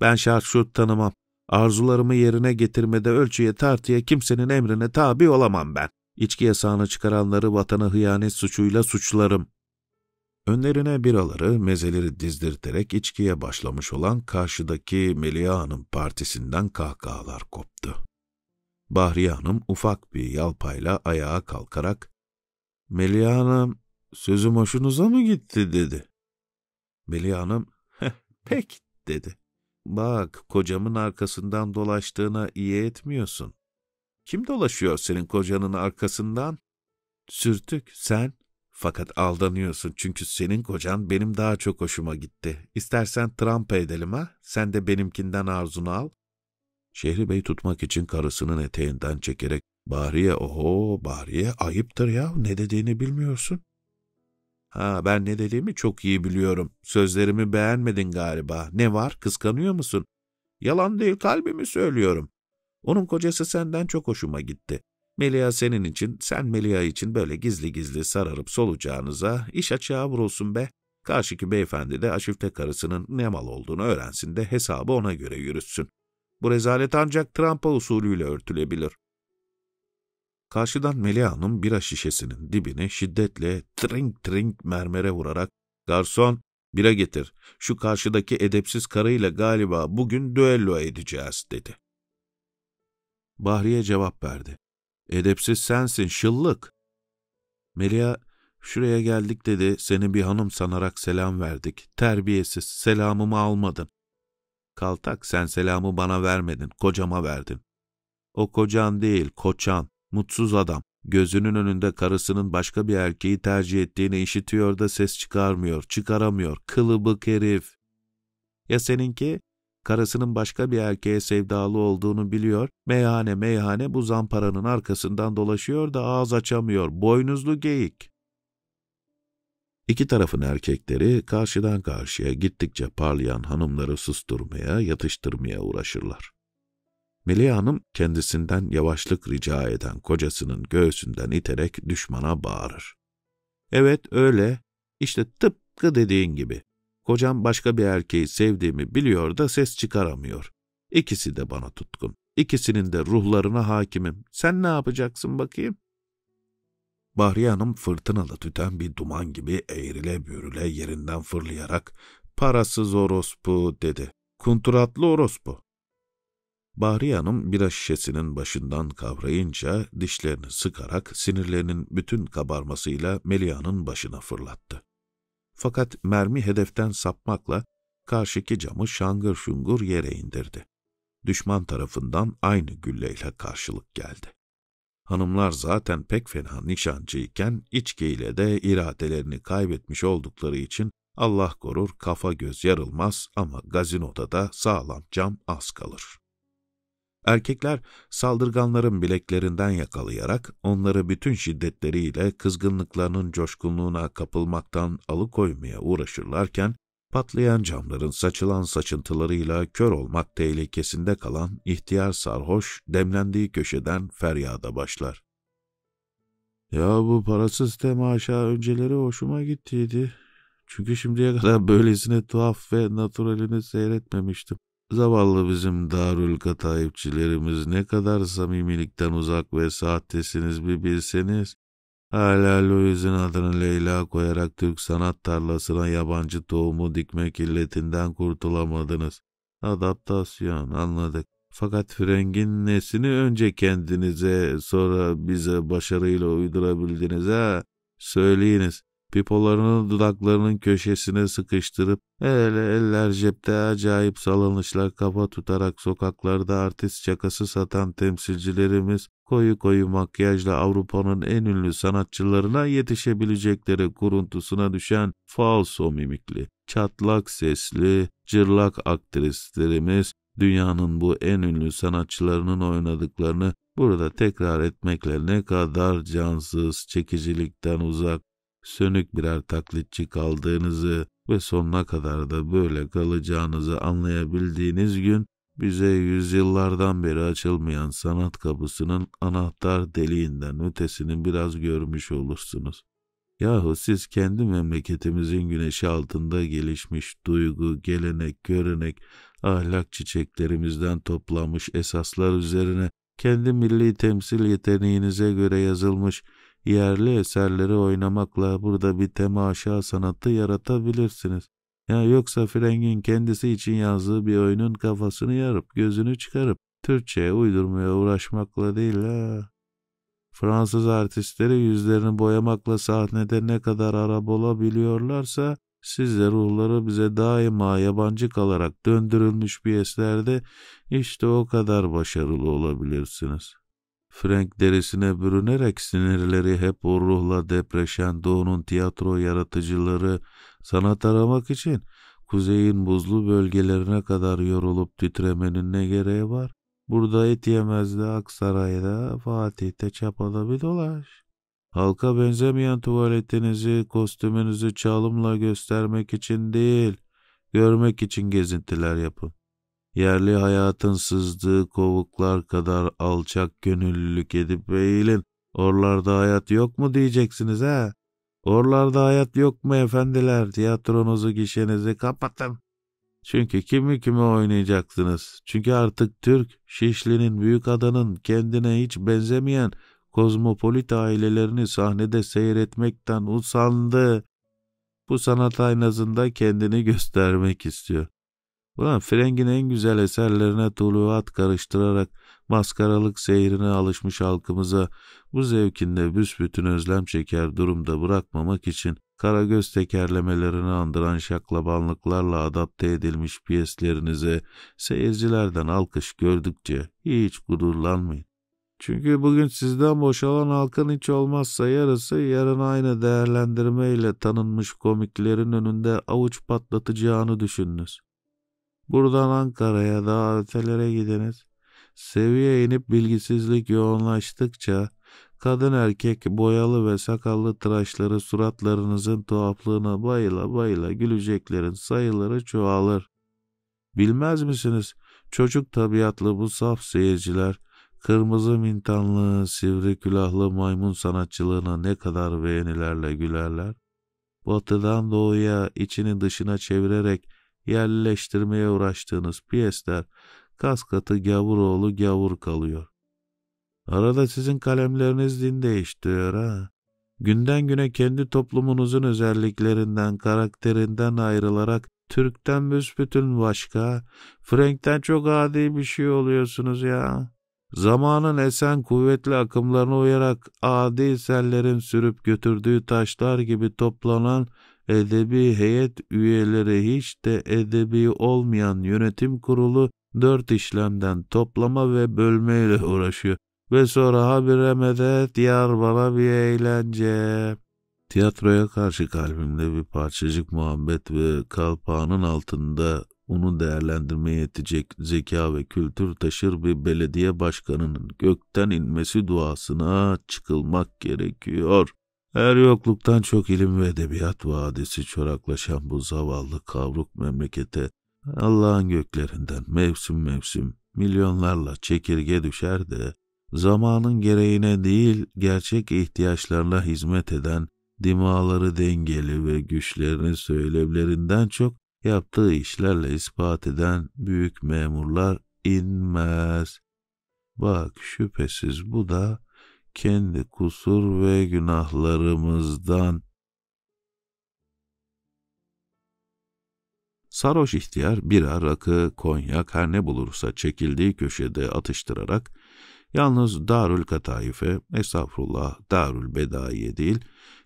Ben şart şut tanımam. Arzularımı yerine getirmede ölçüye tartıya kimsenin emrine tabi olamam ben. İçki yasağını çıkaranları vatana hıyanet suçuyla suçlarım. Önlerine biraları, mezeleri dizdirterek içkiye başlamış olan karşıdaki Melia Hanım partisinden kahkahalar koptu. Bahriye Hanım ufak bir yalpayla ayağa kalkarak, ''Melia Hanım, sözüm hoşunuza mı gitti?'' dedi. Melia Hanım, ''Pek'' dedi. ''Bak, kocamın arkasından dolaştığına iyi etmiyorsun. Kim dolaşıyor senin kocanın arkasından? Sürtük, sen.'' Fakat aldanıyorsun çünkü senin kocan benim daha çok hoşuma gitti. İstersen trampa edelim ha, sen de benimkinden arzunu al. Şehri Bey tutmak için karısının eteğinden çekerek, Bahriye oho Bahriye ayıptır ya ne dediğini bilmiyorsun. Ha ben ne dediğimi çok iyi biliyorum. Sözlerimi beğenmedin galiba. Ne var kıskanıyor musun? Yalan değil kalbimi söylüyorum. Onun kocası senden çok hoşuma gitti. Melia senin için, sen Melia için böyle gizli gizli sararıp solacağınıza iş açığa vurulsun be. Karşıki beyefendi de aşifte karısının ne mal olduğunu öğrensin de hesabı ona göre yürütsün. Bu rezalet ancak trampa usulüyle örtülebilir. Karşıdan Melia'nın bira şişesinin dibini şiddetle trink trink mermere vurarak ''Garson, bira getir. Şu karşıdaki edepsiz karıyla galiba bugün düello edeceğiz.'' dedi. Bahriye cevap verdi. Edepsiz sensin, şıllık. Melia, şuraya geldik dedi, seni bir hanım sanarak selam verdik. Terbiyesiz, selamımı almadın. Kaltak, sen selamı bana vermedin, kocama verdin. O kocan değil, koçan, mutsuz adam. Gözünün önünde karısının başka bir erkeği tercih ettiğini işitiyor da ses çıkarmıyor, çıkaramıyor. Kılıbık herif. Ya seninki? karısının başka bir erkeğe sevdalı olduğunu biliyor, meyhane meyhane bu zamparanın arkasından dolaşıyor da ağız açamıyor, boynuzlu geyik. İki tarafın erkekleri karşıdan karşıya gittikçe parlayan hanımları susturmaya, yatıştırmaya uğraşırlar. Melih Hanım kendisinden yavaşlık rica eden kocasının göğsünden iterek düşmana bağırır. Evet öyle, işte tıpkı dediğin gibi. Kocam başka bir erkeği sevdiğimi biliyor da ses çıkaramıyor. İkisi de bana tutkun. İkisinin de ruhlarına hakimim. Sen ne yapacaksın bakayım? Bahriye Hanım fırtınalı tüten bir duman gibi eğrile bürüle yerinden fırlayarak parasız orospu dedi. Kunturatlı orospu. Bahriye Hanım bira şişesinin başından kavrayınca dişlerini sıkarak sinirlerinin bütün kabarmasıyla Melia'nın başına fırlattı. Fakat mermi hedeften sapmakla karşıki camı şangır şungur yere indirdi. Düşman tarafından aynı gülleyle karşılık geldi. Hanımlar zaten pek fena nişancıyken içkiyle de iradelerini kaybetmiş oldukları için Allah korur kafa göz yarılmaz ama gazinoda da sağlam cam az kalır. Erkekler saldırganların bileklerinden yakalayarak onları bütün şiddetleriyle kızgınlıklarının coşkunluğuna kapılmaktan alıkoymaya uğraşırlarken patlayan camların saçılan saçıntılarıyla kör olmak tehlikesinde kalan ihtiyar sarhoş demlendiği köşeden feryada başlar. Ya bu parasız temaşa önceleri hoşuma gittiydi. Çünkü şimdiye kadar böylesine tuhaf ve naturalini seyretmemiştim. Zavallı bizim darül katayipçilerimiz ne kadar samimilikten uzak ve sahtesiniz bir bilseniz. Hala Louis'in adını Leyla koyarak Türk sanat tarlasına yabancı tohumu dikmek illetinden kurtulamadınız. Adaptasyon anladık. Fakat frengin nesini önce kendinize sonra bize başarıyla uydurabildiniz ha? Söyleyiniz. Pipolarını dudaklarının köşesine sıkıştırıp ele eller cepte acayip salınışlar kafa tutarak sokaklarda artist şakası satan temsilcilerimiz koyu koyu makyajla Avrupa'nın en ünlü sanatçılarına yetişebilecekleri kuruntusuna düşen falso mimikli, çatlak sesli, cırlak aktrislerimiz dünyanın bu en ünlü sanatçılarının oynadıklarını burada tekrar etmekle ne kadar cansız, çekicilikten uzak, sönük birer taklitçi kaldığınızı ve sonuna kadar da böyle kalacağınızı anlayabildiğiniz gün bize yüzyıllardan beri açılmayan sanat kapısının anahtar deliğinden ötesini biraz görmüş olursunuz. Yahu siz kendi memleketimizin güneşi altında gelişmiş duygu, gelenek, görenek, ahlak çiçeklerimizden toplamış esaslar üzerine kendi milli temsil yeteneğinize göre yazılmış yerli eserleri oynamakla burada bir temaşa sanatı yaratabilirsiniz. Ya yoksa Freng'in kendisi için yazdığı bir oyunun kafasını yarıp, gözünü çıkarıp, Türkçe'ye uydurmaya uğraşmakla değil ha. Fransız artistleri yüzlerini boyamakla sahnede ne kadar Arap olabiliyorlarsa, siz de ruhları bize daima yabancı kalarak döndürülmüş bir eserde işte o kadar başarılı olabilirsiniz.'' Frank derisine bürünerek sinirleri hep o ruhla depreşen doğunun tiyatro yaratıcıları sanat aramak için kuzeyin buzlu bölgelerine kadar yorulup titremenin ne gereği var? Burada et yemezde Aksaray'da, Fatih'te çapada bir dolaş. Halka benzemeyen tuvaletinizi, kostümünüzü çalımla göstermek için değil, görmek için gezintiler yapın yerli hayatın sızdığı kovuklar kadar alçak gönüllülük edip eğilin. Orlarda hayat yok mu diyeceksiniz ha? Orlarda hayat yok mu efendiler? Tiyatronuzu, gişenizi kapatın. Çünkü kimi kimi oynayacaksınız. Çünkü artık Türk, Şişli'nin, büyük adanın kendine hiç benzemeyen kozmopolit ailelerini sahnede seyretmekten usandı. Bu sanat aynasında kendini göstermek istiyor. Ulan Freng'in en güzel eserlerine tuluat karıştırarak maskaralık seyrine alışmış halkımıza bu zevkinde büsbütün özlem çeker durumda bırakmamak için karagöz tekerlemelerini andıran şaklabanlıklarla adapte edilmiş piyeslerinize seyircilerden alkış gördükçe hiç gururlanmayın. Çünkü bugün sizden boşalan halkın hiç olmazsa yarısı yarın aynı değerlendirmeyle tanınmış komiklerin önünde avuç patlatacağını düşündünüz. Buradan Ankara'ya daha ötelere gidiniz. Seviye inip bilgisizlik yoğunlaştıkça kadın erkek boyalı ve sakallı tıraşları suratlarınızın tuhaflığına bayıla bayıla güleceklerin sayıları çoğalır. Bilmez misiniz çocuk tabiatlı bu saf seyirciler kırmızı mintanlı sivri külahlı maymun sanatçılığına ne kadar beğenilerle gülerler? Batıdan doğuya içini dışına çevirerek yerleştirmeye uğraştığınız piyesler kaskatı gavuroğlu gavur kalıyor. Arada sizin kalemleriniz din değiştiriyor ha. Günden güne kendi toplumunuzun özelliklerinden, karakterinden ayrılarak Türk'ten büsbütün başka, Frank'ten çok adi bir şey oluyorsunuz ya. Zamanın esen kuvvetli akımlarına uyarak adi sellerin sürüp götürdüğü taşlar gibi toplanan edebi heyet üyeleri hiç de edebi olmayan yönetim kurulu dört işlemden toplama ve bölmeyle [laughs] uğraşıyor. Ve sonra habire medet yar bana bir eğlence. Tiyatroya karşı kalbimde bir parçacık muhabbet ve kalpağının altında onu değerlendirmeye yetecek zeka ve kültür taşır bir belediye başkanının gökten inmesi duasına çıkılmak gerekiyor. Her yokluktan çok ilim ve edebiyat vadisi çoraklaşan bu zavallı kavruk memlekete Allah'ın göklerinden mevsim mevsim milyonlarla çekirge düşer de zamanın gereğine değil gerçek ihtiyaçlarına hizmet eden dimaları dengeli ve güçlerini söylemlerinden çok yaptığı işlerle ispat eden büyük memurlar inmez. Bak şüphesiz bu da kendi kusur ve günahlarımızdan. Sarhoş ihtiyar bira, rakı, konyak her ne bulursa çekildiği köşede atıştırarak yalnız Darül Kataife, estağfurullah Darül Bedaiye değil,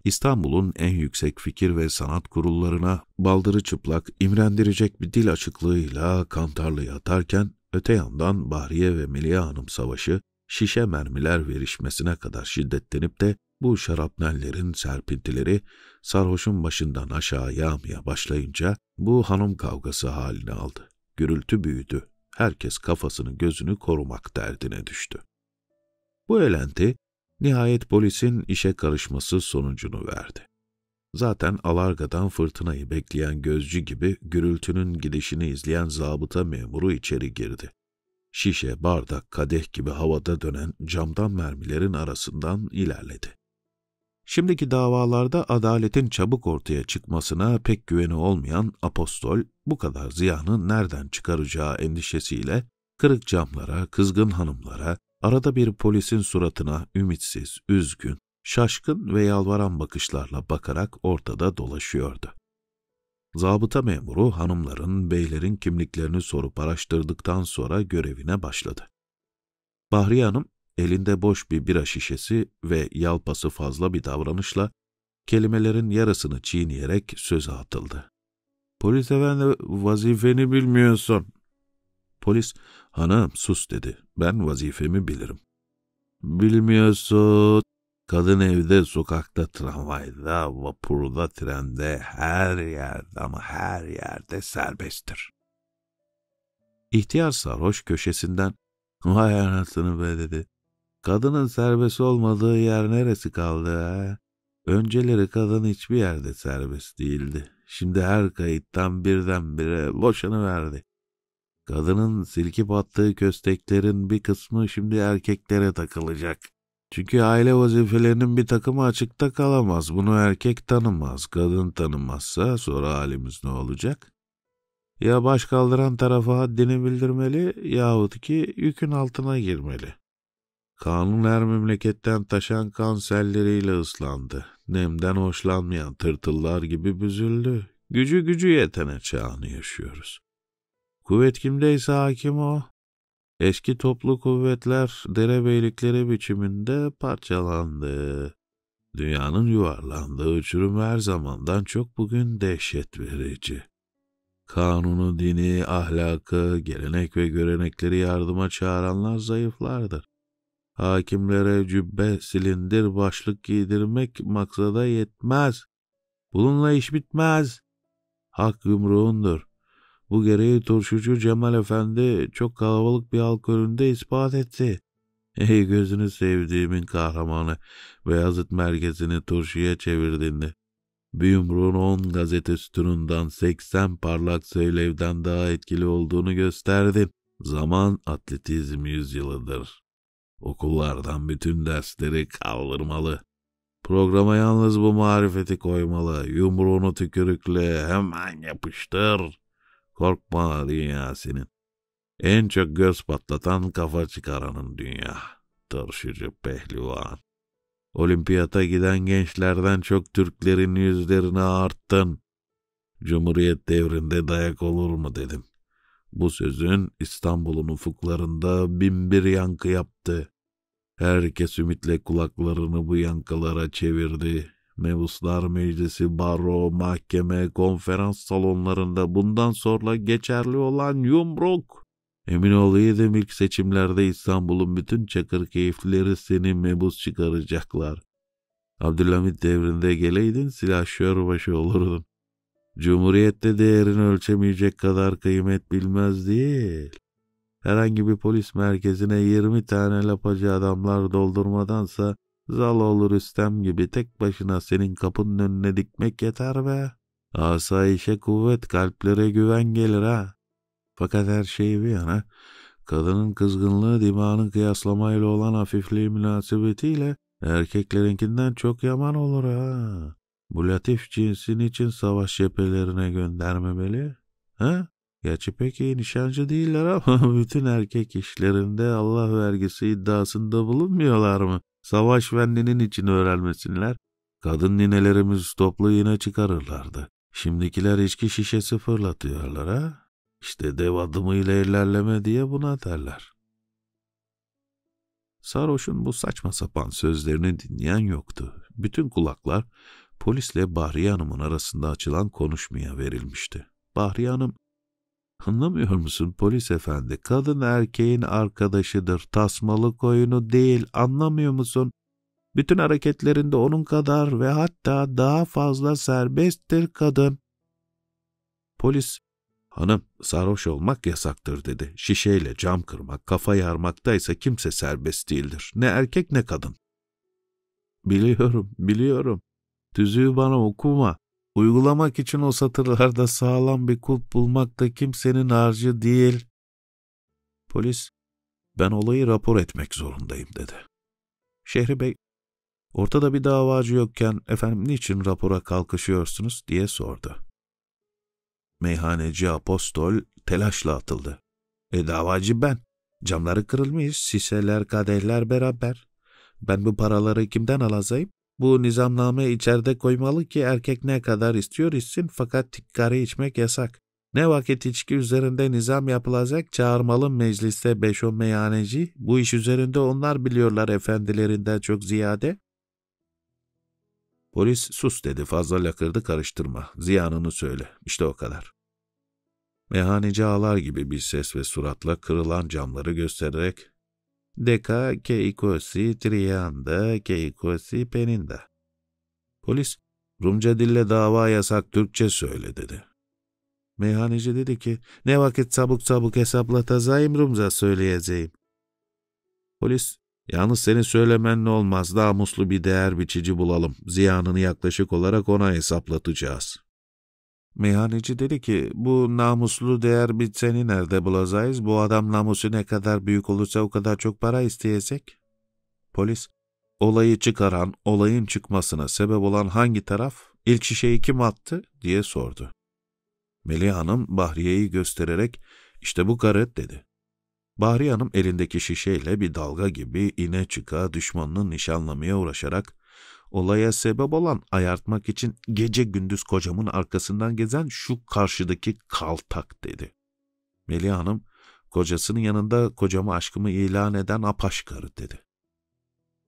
İstanbul'un en yüksek fikir ve sanat kurullarına baldırı çıplak, imrendirecek bir dil açıklığıyla kantarlı yatarken öte yandan Bahriye ve Meliha Hanım savaşı şişe mermiler verişmesine kadar şiddetlenip de bu şarapnellerin serpintileri sarhoşun başından aşağı yağmaya başlayınca bu hanım kavgası haline aldı. Gürültü büyüdü. Herkes kafasını gözünü korumak derdine düştü. Bu elenti nihayet polisin işe karışması sonucunu verdi. Zaten alargadan fırtınayı bekleyen gözcü gibi gürültünün gidişini izleyen zabıta memuru içeri girdi şişe, bardak, kadeh gibi havada dönen camdan mermilerin arasından ilerledi. Şimdiki davalarda adaletin çabuk ortaya çıkmasına pek güveni olmayan apostol bu kadar ziyanı nereden çıkaracağı endişesiyle kırık camlara, kızgın hanımlara, arada bir polisin suratına ümitsiz, üzgün, şaşkın ve yalvaran bakışlarla bakarak ortada dolaşıyordu. Zabıta memuru hanımların, beylerin kimliklerini sorup araştırdıktan sonra görevine başladı. Bahriye Hanım elinde boş bir bira şişesi ve yalpası fazla bir davranışla kelimelerin yarısını çiğneyerek söze atıldı. Polis efendi vazifeni bilmiyorsun. Polis, hanım sus dedi. Ben vazifemi bilirim. Bilmiyorsun Kadın evde, sokakta, tramvayda, vapurda, trende, her yerde ama her yerde serbesttir. İhtiyar sarhoş köşesinden vay anasını be dedi. Kadının serbest olmadığı yer neresi kaldı ha? Önceleri kadın hiçbir yerde serbest değildi. Şimdi her kayıttan birdenbire boşanıverdi. Kadının silki attığı kösteklerin bir kısmı şimdi erkeklere takılacak. Çünkü aile vazifelerinin bir takımı açıkta kalamaz. Bunu erkek tanımaz, kadın tanımazsa sonra halimiz ne olacak? Ya baş kaldıran tarafa haddini bildirmeli yahut ki yükün altına girmeli. Kanun her memleketten taşan kanselleriyle ıslandı. Nemden hoşlanmayan tırtıllar gibi büzüldü. Gücü gücü yetene çağını yaşıyoruz. Kuvvet kimdeyse hakim o. Eski toplu kuvvetler derebeylikleri biçiminde parçalandı. Dünyanın yuvarlandığı uçurum her zamandan çok bugün dehşet verici. Kanunu, dini, ahlakı, gelenek ve görenekleri yardıma çağıranlar zayıflardır. Hakimlere cübbe, silindir, başlık giydirmek maksada yetmez. Bununla iş bitmez. Hak yumruğundur. Bu gereği turşucu Cemal Efendi çok kalabalık bir halk önünde ispat etti. [laughs] Ey gözünü sevdiğimin kahramanı, Beyazıt merkezini turşuya çevirdiğinde. Bir yumruğun on gazete sütunundan seksen parlak söylevden daha etkili olduğunu gösterdin. Zaman atletizm yüzyılıdır. Okullardan bütün dersleri kaldırmalı. Programa yalnız bu marifeti koymalı. Yumruğunu tükürükle hemen yapıştır. Korkma dünyasının. En çok göz patlatan kafa çıkaranın dünya. Tırşıcı pehlivan. Olimpiyata giden gençlerden çok Türklerin yüzlerini arttın. Cumhuriyet devrinde dayak olur mu dedim. Bu sözün İstanbul'un ufuklarında bin bir yankı yaptı. Herkes ümitle kulaklarını bu yankılara çevirdi. Mevuslar Meclisi, baro, mahkeme, konferans salonlarında bundan sonra geçerli olan yumruk. Emin yedim ilk seçimlerde İstanbul'un bütün çakır keyifleri seni mebus çıkaracaklar. Abdülhamit devrinde geleydin silahşör başı olurdun. Cumhuriyette değerini ölçemeyecek kadar kıymet bilmez değil. Herhangi bir polis merkezine yirmi tane lapacı adamlar doldurmadansa Zal olur Rüstem gibi tek başına senin kapının önüne dikmek yeter be. Asayişe kuvvet, kalplere güven gelir ha. Fakat her şey bir yana, kadının kızgınlığı dimağının kıyaslamayla olan hafifliği münasebetiyle erkeklerinkinden çok yaman olur ha. Bu latif cinsin için savaş cephelerine göndermemeli. Ha? Gerçi pek iyi nişancı değiller ama [laughs] bütün erkek işlerinde Allah vergisi iddiasında bulunmuyorlar mı? savaş vendinin için öğrenmesinler. Kadın ninelerimiz toplu yine çıkarırlardı. Şimdikiler içki şişesi fırlatıyorlar ha. İşte dev adımıyla ilerleme diye buna derler. Sarhoş'un bu saçma sapan sözlerini dinleyen yoktu. Bütün kulaklar polisle Bahriye Hanım'ın arasında açılan konuşmaya verilmişti. Bahriye Hanım Anlamıyor musun polis efendi? Kadın erkeğin arkadaşıdır. Tasmalı koyunu değil. Anlamıyor musun? Bütün hareketlerinde onun kadar ve hatta daha fazla serbesttir kadın. Polis, hanım sarhoş olmak yasaktır dedi. Şişeyle cam kırmak, kafa yarmaktaysa kimse serbest değildir. Ne erkek ne kadın. Biliyorum, biliyorum. Tüzüğü bana okuma. Uygulamak için o satırlarda sağlam bir kulp bulmak da kimsenin harcı değil. Polis, ben olayı rapor etmek zorundayım dedi. Şehri Bey, ortada bir davacı yokken efendim niçin rapora kalkışıyorsunuz diye sordu. Meyhaneci apostol telaşla atıldı. E davacı ben. Camları kırılmış, siseler, kadehler beraber. Ben bu paraları kimden alazayım? Bu nizamname içeride koymalı ki erkek ne kadar istiyor içsin fakat tikkari içmek yasak. Ne vakit içki üzerinde nizam yapılacak çağırmalı mecliste beş on meyhaneci. Bu iş üzerinde onlar biliyorlar efendilerinden çok ziyade. Polis sus dedi fazla lakırdı karıştırma. Ziyanını söyle. İşte o kadar. Meyhaneci ağlar gibi bir ses ve suratla kırılan camları göstererek Deka keikosi trianda keikosi peninda. Polis, Rumca dille dava yasak Türkçe söyle dedi. Meyhaneci dedi ki, ne vakit sabuk sabuk hesaplatazayım Rumca söyleyeceğim. Polis, yalnız senin söylemenle olmaz, daha muslu bir değer biçici bulalım. Ziyanını yaklaşık olarak ona hesaplatacağız. Meyhaneci dedi ki bu namuslu değer bitseni nerede bulacağız? Bu adam namusu ne kadar büyük olursa o kadar çok para isteyecek. Polis olayı çıkaran, olayın çıkmasına sebep olan hangi taraf, ilk şişeyi kim attı diye sordu. Melih Hanım Bahriye'yi göstererek işte bu karet dedi. Bahriye Hanım elindeki şişeyle bir dalga gibi ine çıka düşmanını nişanlamaya uğraşarak Olaya sebep olan ayartmak için gece gündüz kocamın arkasından gezen şu karşıdaki kaltak dedi. Melih Hanım kocasının yanında kocamı aşkımı ilan eden apaş dedi.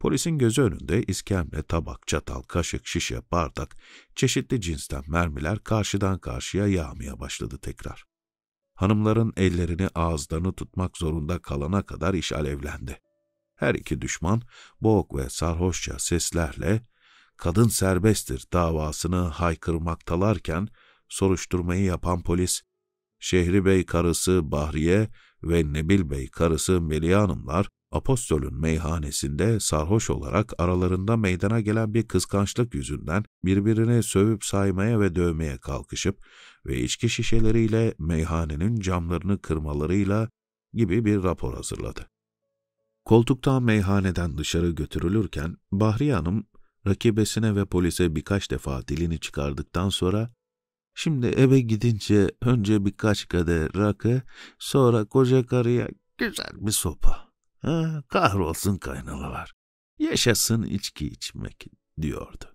Polisin gözü önünde iskemle, tabak, çatal, kaşık, şişe, bardak, çeşitli cinsten mermiler karşıdan karşıya yağmaya başladı tekrar. Hanımların ellerini ağızlarını tutmak zorunda kalana kadar iş alevlendi. Her iki düşman boğuk ve sarhoşça seslerle kadın serbesttir davasını haykırmaktalarken soruşturmayı yapan polis, Şehri Bey karısı Bahriye ve Nebil Bey karısı Meliye Hanımlar Apostol'ün meyhanesinde sarhoş olarak aralarında meydana gelen bir kıskançlık yüzünden birbirini sövüp saymaya ve dövmeye kalkışıp ve içki şişeleriyle meyhanenin camlarını kırmalarıyla gibi bir rapor hazırladı. Koltuktan meyhaneden dışarı götürülürken Bahriye Hanım rakibesine ve polise birkaç defa dilini çıkardıktan sonra Şimdi eve gidince önce birkaç kadeh rakı, sonra koca karıya güzel bir sopa. Ha, kahrolsun kaynalılar. Yaşasın içki içmek diyordu.